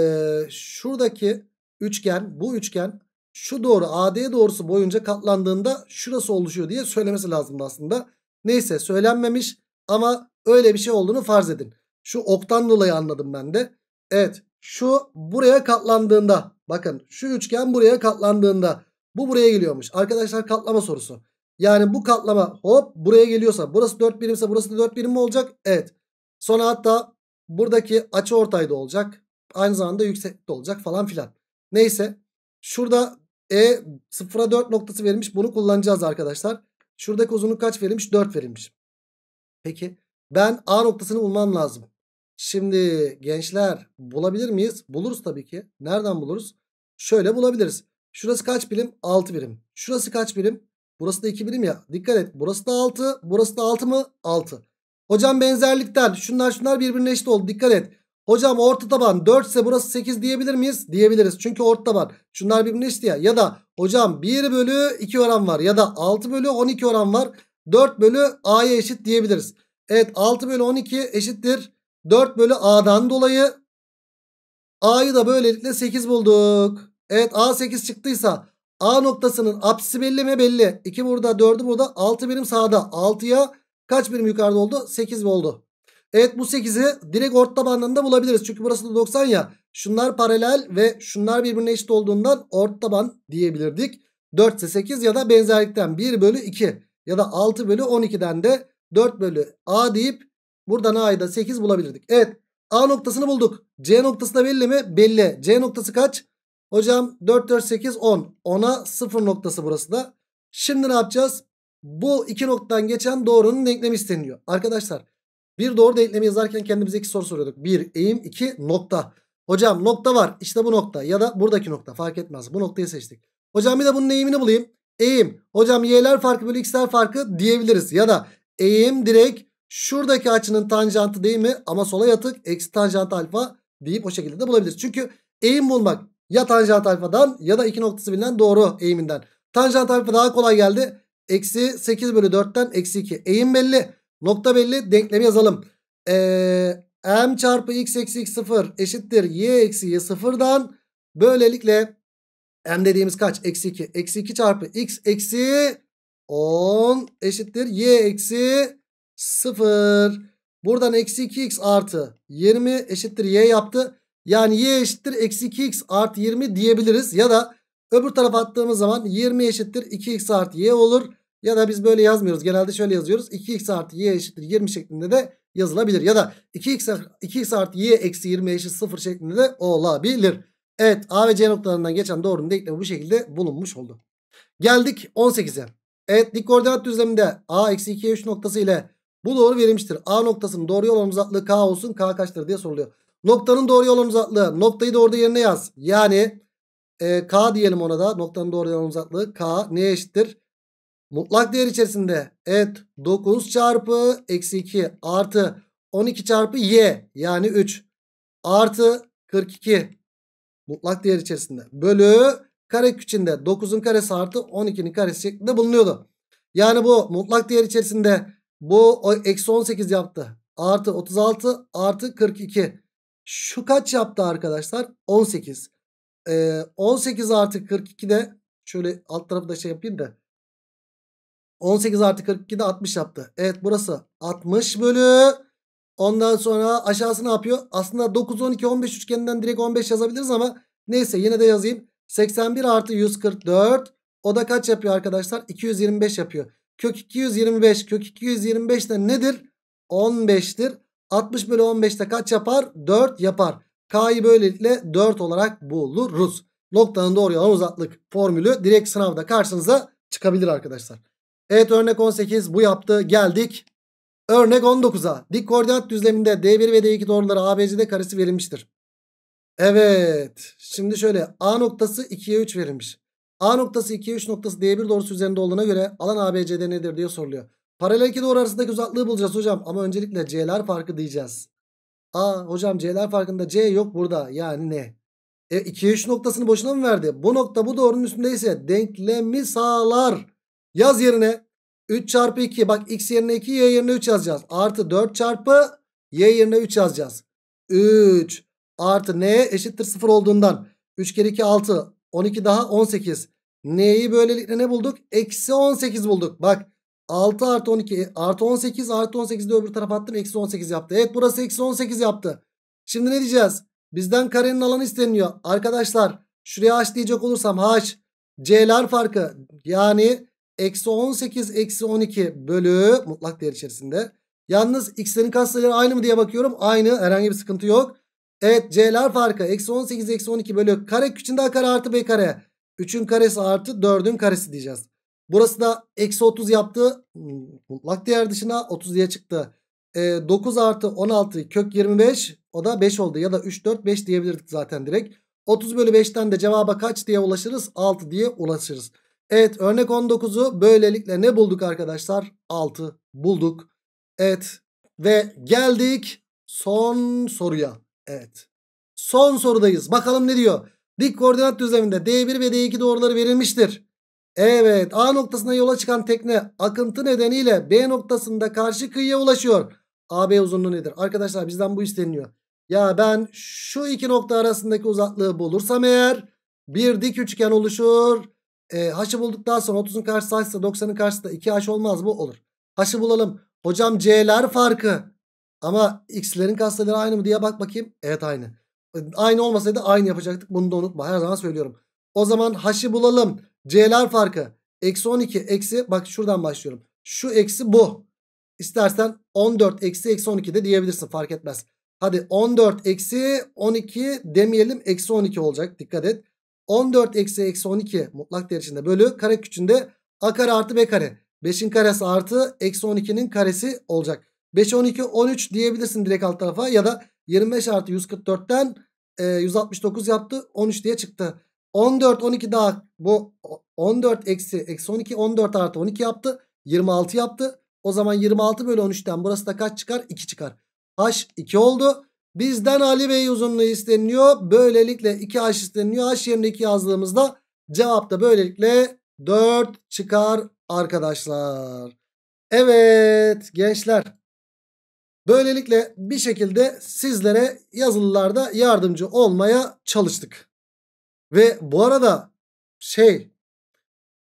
şuradaki üçgen bu üçgen şu doğru AD doğrusu boyunca katlandığında şurası oluşuyor diye söylemesi lazım aslında. Neyse söylenmemiş ama öyle bir şey olduğunu farz edin. Şu oktan dolayı anladım ben de. Evet şu buraya katlandığında bakın şu üçgen buraya katlandığında bu buraya geliyormuş. Arkadaşlar katlama sorusu. Yani bu katlama hop buraya geliyorsa burası 4 birimse burası da 4 birim mi olacak? Evet. Sonra hatta Buradaki açı ortayda olacak. Aynı zamanda yüksek olacak falan filan. Neyse. Şurada E sıfıra 4 noktası verilmiş. Bunu kullanacağız arkadaşlar. Şuradaki uzunluk kaç verilmiş? 4 verilmiş. Peki. Ben A noktasını bulmam lazım. Şimdi gençler bulabilir miyiz? Buluruz tabii ki. Nereden buluruz? Şöyle bulabiliriz. Şurası kaç birim? 6 birim. Şurası kaç birim? Burası da 2 birim ya. Dikkat et. Burası da 6. Burası da 6 mı? 6. Hocam benzerlikten şunlar şunlar birbirine eşit oldu. Dikkat et. Hocam orta taban 4 ise burası 8 diyebilir miyiz? Diyebiliriz. Çünkü orta taban. Şunlar birbirine eşit ya. Ya da hocam 1 bölü 2 oran var. Ya da 6 bölü 12 oran var. 4 bölü A'ya eşit diyebiliriz. Evet 6 bölü 12 eşittir. 4 bölü A'dan dolayı A'yı da böylelikle 8 bulduk. Evet A 8 çıktıysa A noktasının apsisi belli mi? Belli. 2 burada 4'ü burada 6 birim sağda. 6'ya Kaç birim yukarıda oldu? 8 oldu? Evet bu 8'i direkt orta tabanlarında bulabiliriz. Çünkü burası da 90 ya. Şunlar paralel ve şunlar birbirine eşit olduğundan ort taban diyebilirdik. 4 ise 8 ya da benzerlikten 1 bölü 2 ya da 6 bölü 12'den de 4 bölü A deyip buradan A'yı da 8 bulabilirdik. Evet A noktasını bulduk. C noktası da belli mi? Belli. C noktası kaç? Hocam 4, 4, 8, 10. 10'a 0 noktası burası da. Şimdi ne yapacağız? Bu iki noktadan geçen doğrunun denklemi isteniyor. Arkadaşlar bir doğru denklemi yazarken kendimize iki soru soruyorduk. Bir eğim iki nokta. Hocam nokta var işte bu nokta ya da buradaki nokta fark etmez. Bu noktayı seçtik. Hocam bir de bunun eğimini bulayım. Eğim hocam y'ler farkı bölü x'ler farkı diyebiliriz. Ya da eğim direkt şuradaki açının tanjantı değil mi? Ama sola yatık eksi tanjant alfa deyip o şekilde de bulabiliriz. Çünkü eğim bulmak ya tanjant alfadan ya da iki noktası bilinen doğru eğiminden. Tanjant alfa daha kolay geldi. Eksi 8 bölü 4'ten eksi 2. Eğim belli. Nokta belli. Denklemi yazalım. Ee, m çarpı x eksi x 0 eşittir y eksi y 0'dan. Böylelikle m dediğimiz kaç? Eksi 2. Eksi 2 çarpı x eksi 10 eşittir y eksi 0. Buradan eksi 2x artı 20 eşittir y yaptı. Yani y eşittir eksi 2x artı 20 diyebiliriz. Ya da Öbür tarafa attığımız zaman 20 eşittir 2x artı y olur. Ya da biz böyle yazmıyoruz. Genelde şöyle yazıyoruz. 2x artı y eşittir 20 şeklinde de yazılabilir. Ya da 2x, 2x artı y eksi 20 eşit 0 şeklinde de olabilir. Evet A ve C noktalarından geçen doğrunun denklemi bu şekilde bulunmuş oldu. Geldik 18'e. Evet dik koordinat düzleminde A eksi 2'ye 3 noktası ile bu doğru verilmiştir. A noktasının doğru yol olan uzaklığı K olsun. K kaçtır diye soruluyor. Noktanın doğru yol olan uzaklığı. Noktayı doğru yerine yaz. Yani e, K diyelim ona da. Noktanın doğru olan uzaklığı K. Neye eşittir? Mutlak değer içerisinde. et 9 çarpı eksi 2 artı 12 çarpı Y yani 3 artı 42 mutlak değer içerisinde bölü kare içinde 9'un karesi artı 12'nin karesi şeklinde bulunuyordu. Yani bu mutlak değer içerisinde bu eksi 18 yaptı. Artı 36 artı 42. Şu kaç yaptı arkadaşlar? 18 e, 18 artı 42'de şöyle alt tarafı da şey yapayım da 18 artı 42'de 60 yaptı. Evet burası 60 bölü ondan sonra aşağısı ne yapıyor? Aslında 9 12 15 üçgeninden direkt 15 yazabiliriz ama neyse yine de yazayım. 81 artı 144 o da kaç yapıyor arkadaşlar? 225 yapıyor. Kök 225 kök 225 de nedir? 15'tir. 60 bölü 15'te kaç yapar? 4 yapar. K'yı böylelikle 4 olarak buluruz. Noktanın doğru yalan uzaklık formülü direkt sınavda karşınıza çıkabilir arkadaşlar. Evet örnek 18 bu yaptı. Geldik örnek 19'a. Dik koordinat düzleminde D1 ve D2 doğruları ABC'de karesi verilmiştir. Evet. Şimdi şöyle A noktası 2'ye 3 verilmiş. A noktası 2'ye 3 noktası D1 doğrusu üzerinde olduğuna göre alan ABC'de nedir diye soruluyor. Paralel iki doğru arasındaki uzaklığı bulacağız hocam. Ama öncelikle C'ler farkı diyeceğiz. A hocam C'ler farkında C yok burada. Yani ne? E 2'ye 3 noktasını boşuna mı verdi? Bu nokta bu doğrunun üstündeyse denklemi sağlar. Yaz yerine 3 çarpı 2. Bak x yerine 2 y yerine 3 yazacağız. Artı 4 çarpı y yerine 3 yazacağız. 3 artı n eşittir 0 olduğundan 3 kere 2 6 12 daha 18. N'yi böylelikle ne bulduk? Eksi 18 bulduk. Bak 6 artı 12 e, artı 18 artı de öbür tarafa attım. Eksi 18 yaptı. Evet burası eksi 18 yaptı. Şimdi ne diyeceğiz? Bizden karenin alanı isteniyor. Arkadaşlar şuraya h diyecek olursam h c'ler farkı yani eksi 18 eksi 12 bölü mutlak değer içerisinde. Yalnız x'lerin katsayıları aynı mı diye bakıyorum. Aynı herhangi bir sıkıntı yok. Evet c'ler farkı eksi 18 eksi 12 bölü kare küçüğün kare artı b kare. 3'ün karesi artı 4'ün karesi diyeceğiz. Burası da eksi 30 yaptı. Mutlak değer dışına 30 diye çıktı. E, 9 artı 16 kök 25 o da 5 oldu. Ya da 3 4 5 diyebilirdik zaten direkt. 30 bölü 5'ten de cevaba kaç diye ulaşırız? 6 diye ulaşırız. Evet örnek 19'u böylelikle ne bulduk arkadaşlar? 6 bulduk. Evet ve geldik son soruya. Evet son sorudayız. Bakalım ne diyor? Dik koordinat düzleminde D1 ve D2 doğruları verilmiştir. Evet A noktasına yola çıkan tekne akıntı nedeniyle B noktasında karşı kıyıya ulaşıyor. AB uzunluğu nedir? Arkadaşlar bizden bu isteniyor. Ya ben şu iki nokta arasındaki uzaklığı bulursam eğer bir dik üçgen oluşur. E, h'ı bulduktan sonra 30'un karşısı h'sa 90'ın karşısı da 2h olmaz bu Olur. H'ı bulalım. Hocam c'ler farkı. Ama x'lerin katsayıları aynı mı diye bak bakayım. Evet aynı. Aynı olmasaydı aynı yapacaktık. Bunu da unutma. Her zaman söylüyorum. O zaman h'ı bulalım. C'ler farkı. Eksi 12 eksi bak şuradan başlıyorum. Şu eksi bu. İstersen 14 eksi eksi 12 de diyebilirsin fark etmez. Hadi 14 eksi 12 demeyelim eksi 12 olacak dikkat et. 14 eksi eksi 12 mutlak değer içinde bölü kare küçüğünde a kare artı b kare. 5'in karesi artı eksi 12'nin karesi olacak. 5, 12, 13 diyebilirsin direkt alt tarafa ya da 25 artı 144'ten e, 169 yaptı 13 diye çıktı. 14 12 daha bu 14 eksi eksi 12 14 artı 12 yaptı. 26 yaptı. O zaman 26 bölü 13'ten burası da kaç çıkar? 2 çıkar. H 2 oldu. Bizden Ali Bey uzunluğu isteniyor. Böylelikle 2H isteniyor. H yerine 2 yazdığımızda cevap da böylelikle 4 çıkar arkadaşlar. Evet gençler. Böylelikle bir şekilde sizlere yazılılarda yardımcı olmaya çalıştık. Ve bu arada şey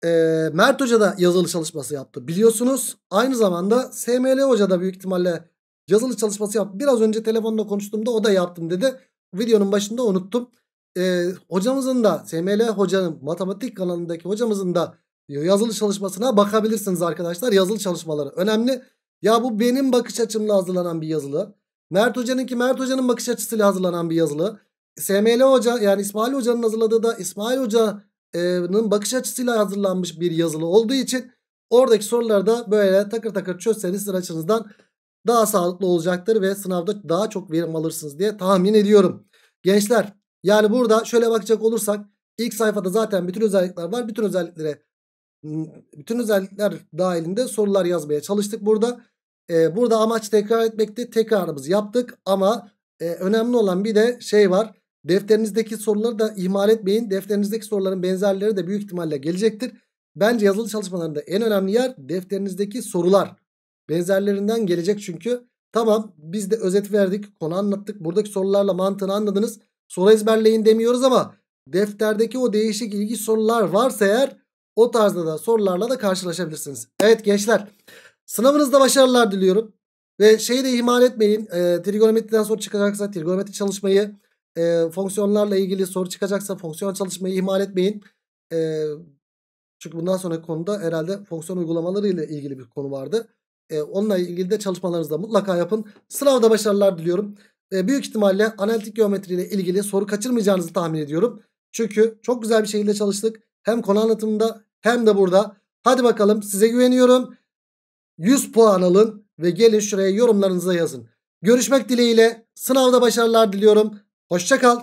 e, Mert Hoca da yazılı çalışması yaptı. Biliyorsunuz aynı zamanda SML Hoca da büyük ihtimalle yazılı çalışması yaptı. Biraz önce telefonda konuştuğumda o da yaptım dedi. Videonun başında unuttum. E, hocamızın da SML Hoca'nın matematik kanalındaki hocamızın da yazılı çalışmasına bakabilirsiniz arkadaşlar. Yazılı çalışmaları önemli. Ya bu benim bakış açımla hazırlanan bir yazılı. Mert Hoca'nınki Mert Hoca'nın bakış açısıyla hazırlanan bir yazılı. SML Hoca yani İsmail Hoca'nın hazırladığı da İsmail Hoca'nın bakış açısıyla hazırlanmış bir yazılı olduğu için oradaki soruları da böyle takır takır çözseniz sizin açınızdan daha sağlıklı olacaktır ve sınavda daha çok verim alırsınız diye tahmin ediyorum. Gençler yani burada şöyle bakacak olursak ilk sayfada zaten bütün özellikler var. Bütün özelliklere hmm, bütün özellikler dahilinde sorular yazmaya çalıştık burada. Ee, burada amaç tekrar etmekti. Tekrarımızı yaptık ama e, önemli olan bir de şey var. Defterinizdeki soruları da ihmal etmeyin. Defterinizdeki soruların benzerleri de büyük ihtimalle gelecektir. Bence yazılı çalışmalarında en önemli yer defterinizdeki sorular. Benzerlerinden gelecek çünkü. Tamam biz de özet verdik, konu anlattık. Buradaki sorularla mantığını anladınız. Soru ezberleyin demiyoruz ama defterdeki o değişik ilgi sorular varsa eğer o tarzda da sorularla da karşılaşabilirsiniz. Evet gençler sınavınızda başarılar diliyorum. Ve şeyi de ihmal etmeyin. E, trigonometriden sonra çıkacaksa trigonometri çalışmayı e, fonksiyonlarla ilgili soru çıkacaksa fonksiyon çalışmayı ihmal etmeyin. E, çünkü bundan sonraki konuda herhalde fonksiyon uygulamaları ile ilgili bir konu vardı. E, onunla ilgili de çalışmalarınızda mutlaka yapın. Sınavda başarılar diliyorum. E, büyük ihtimalle analitik geometri ile ilgili soru kaçırmayacağınızı tahmin ediyorum. Çünkü çok güzel bir şekilde çalıştık. Hem konu anlatımında hem de burada. Hadi bakalım size güveniyorum. 100 puan alın ve gelin şuraya yorumlarınızı yazın. Görüşmek dileğiyle sınavda başarılar diliyorum. Hoşçakal.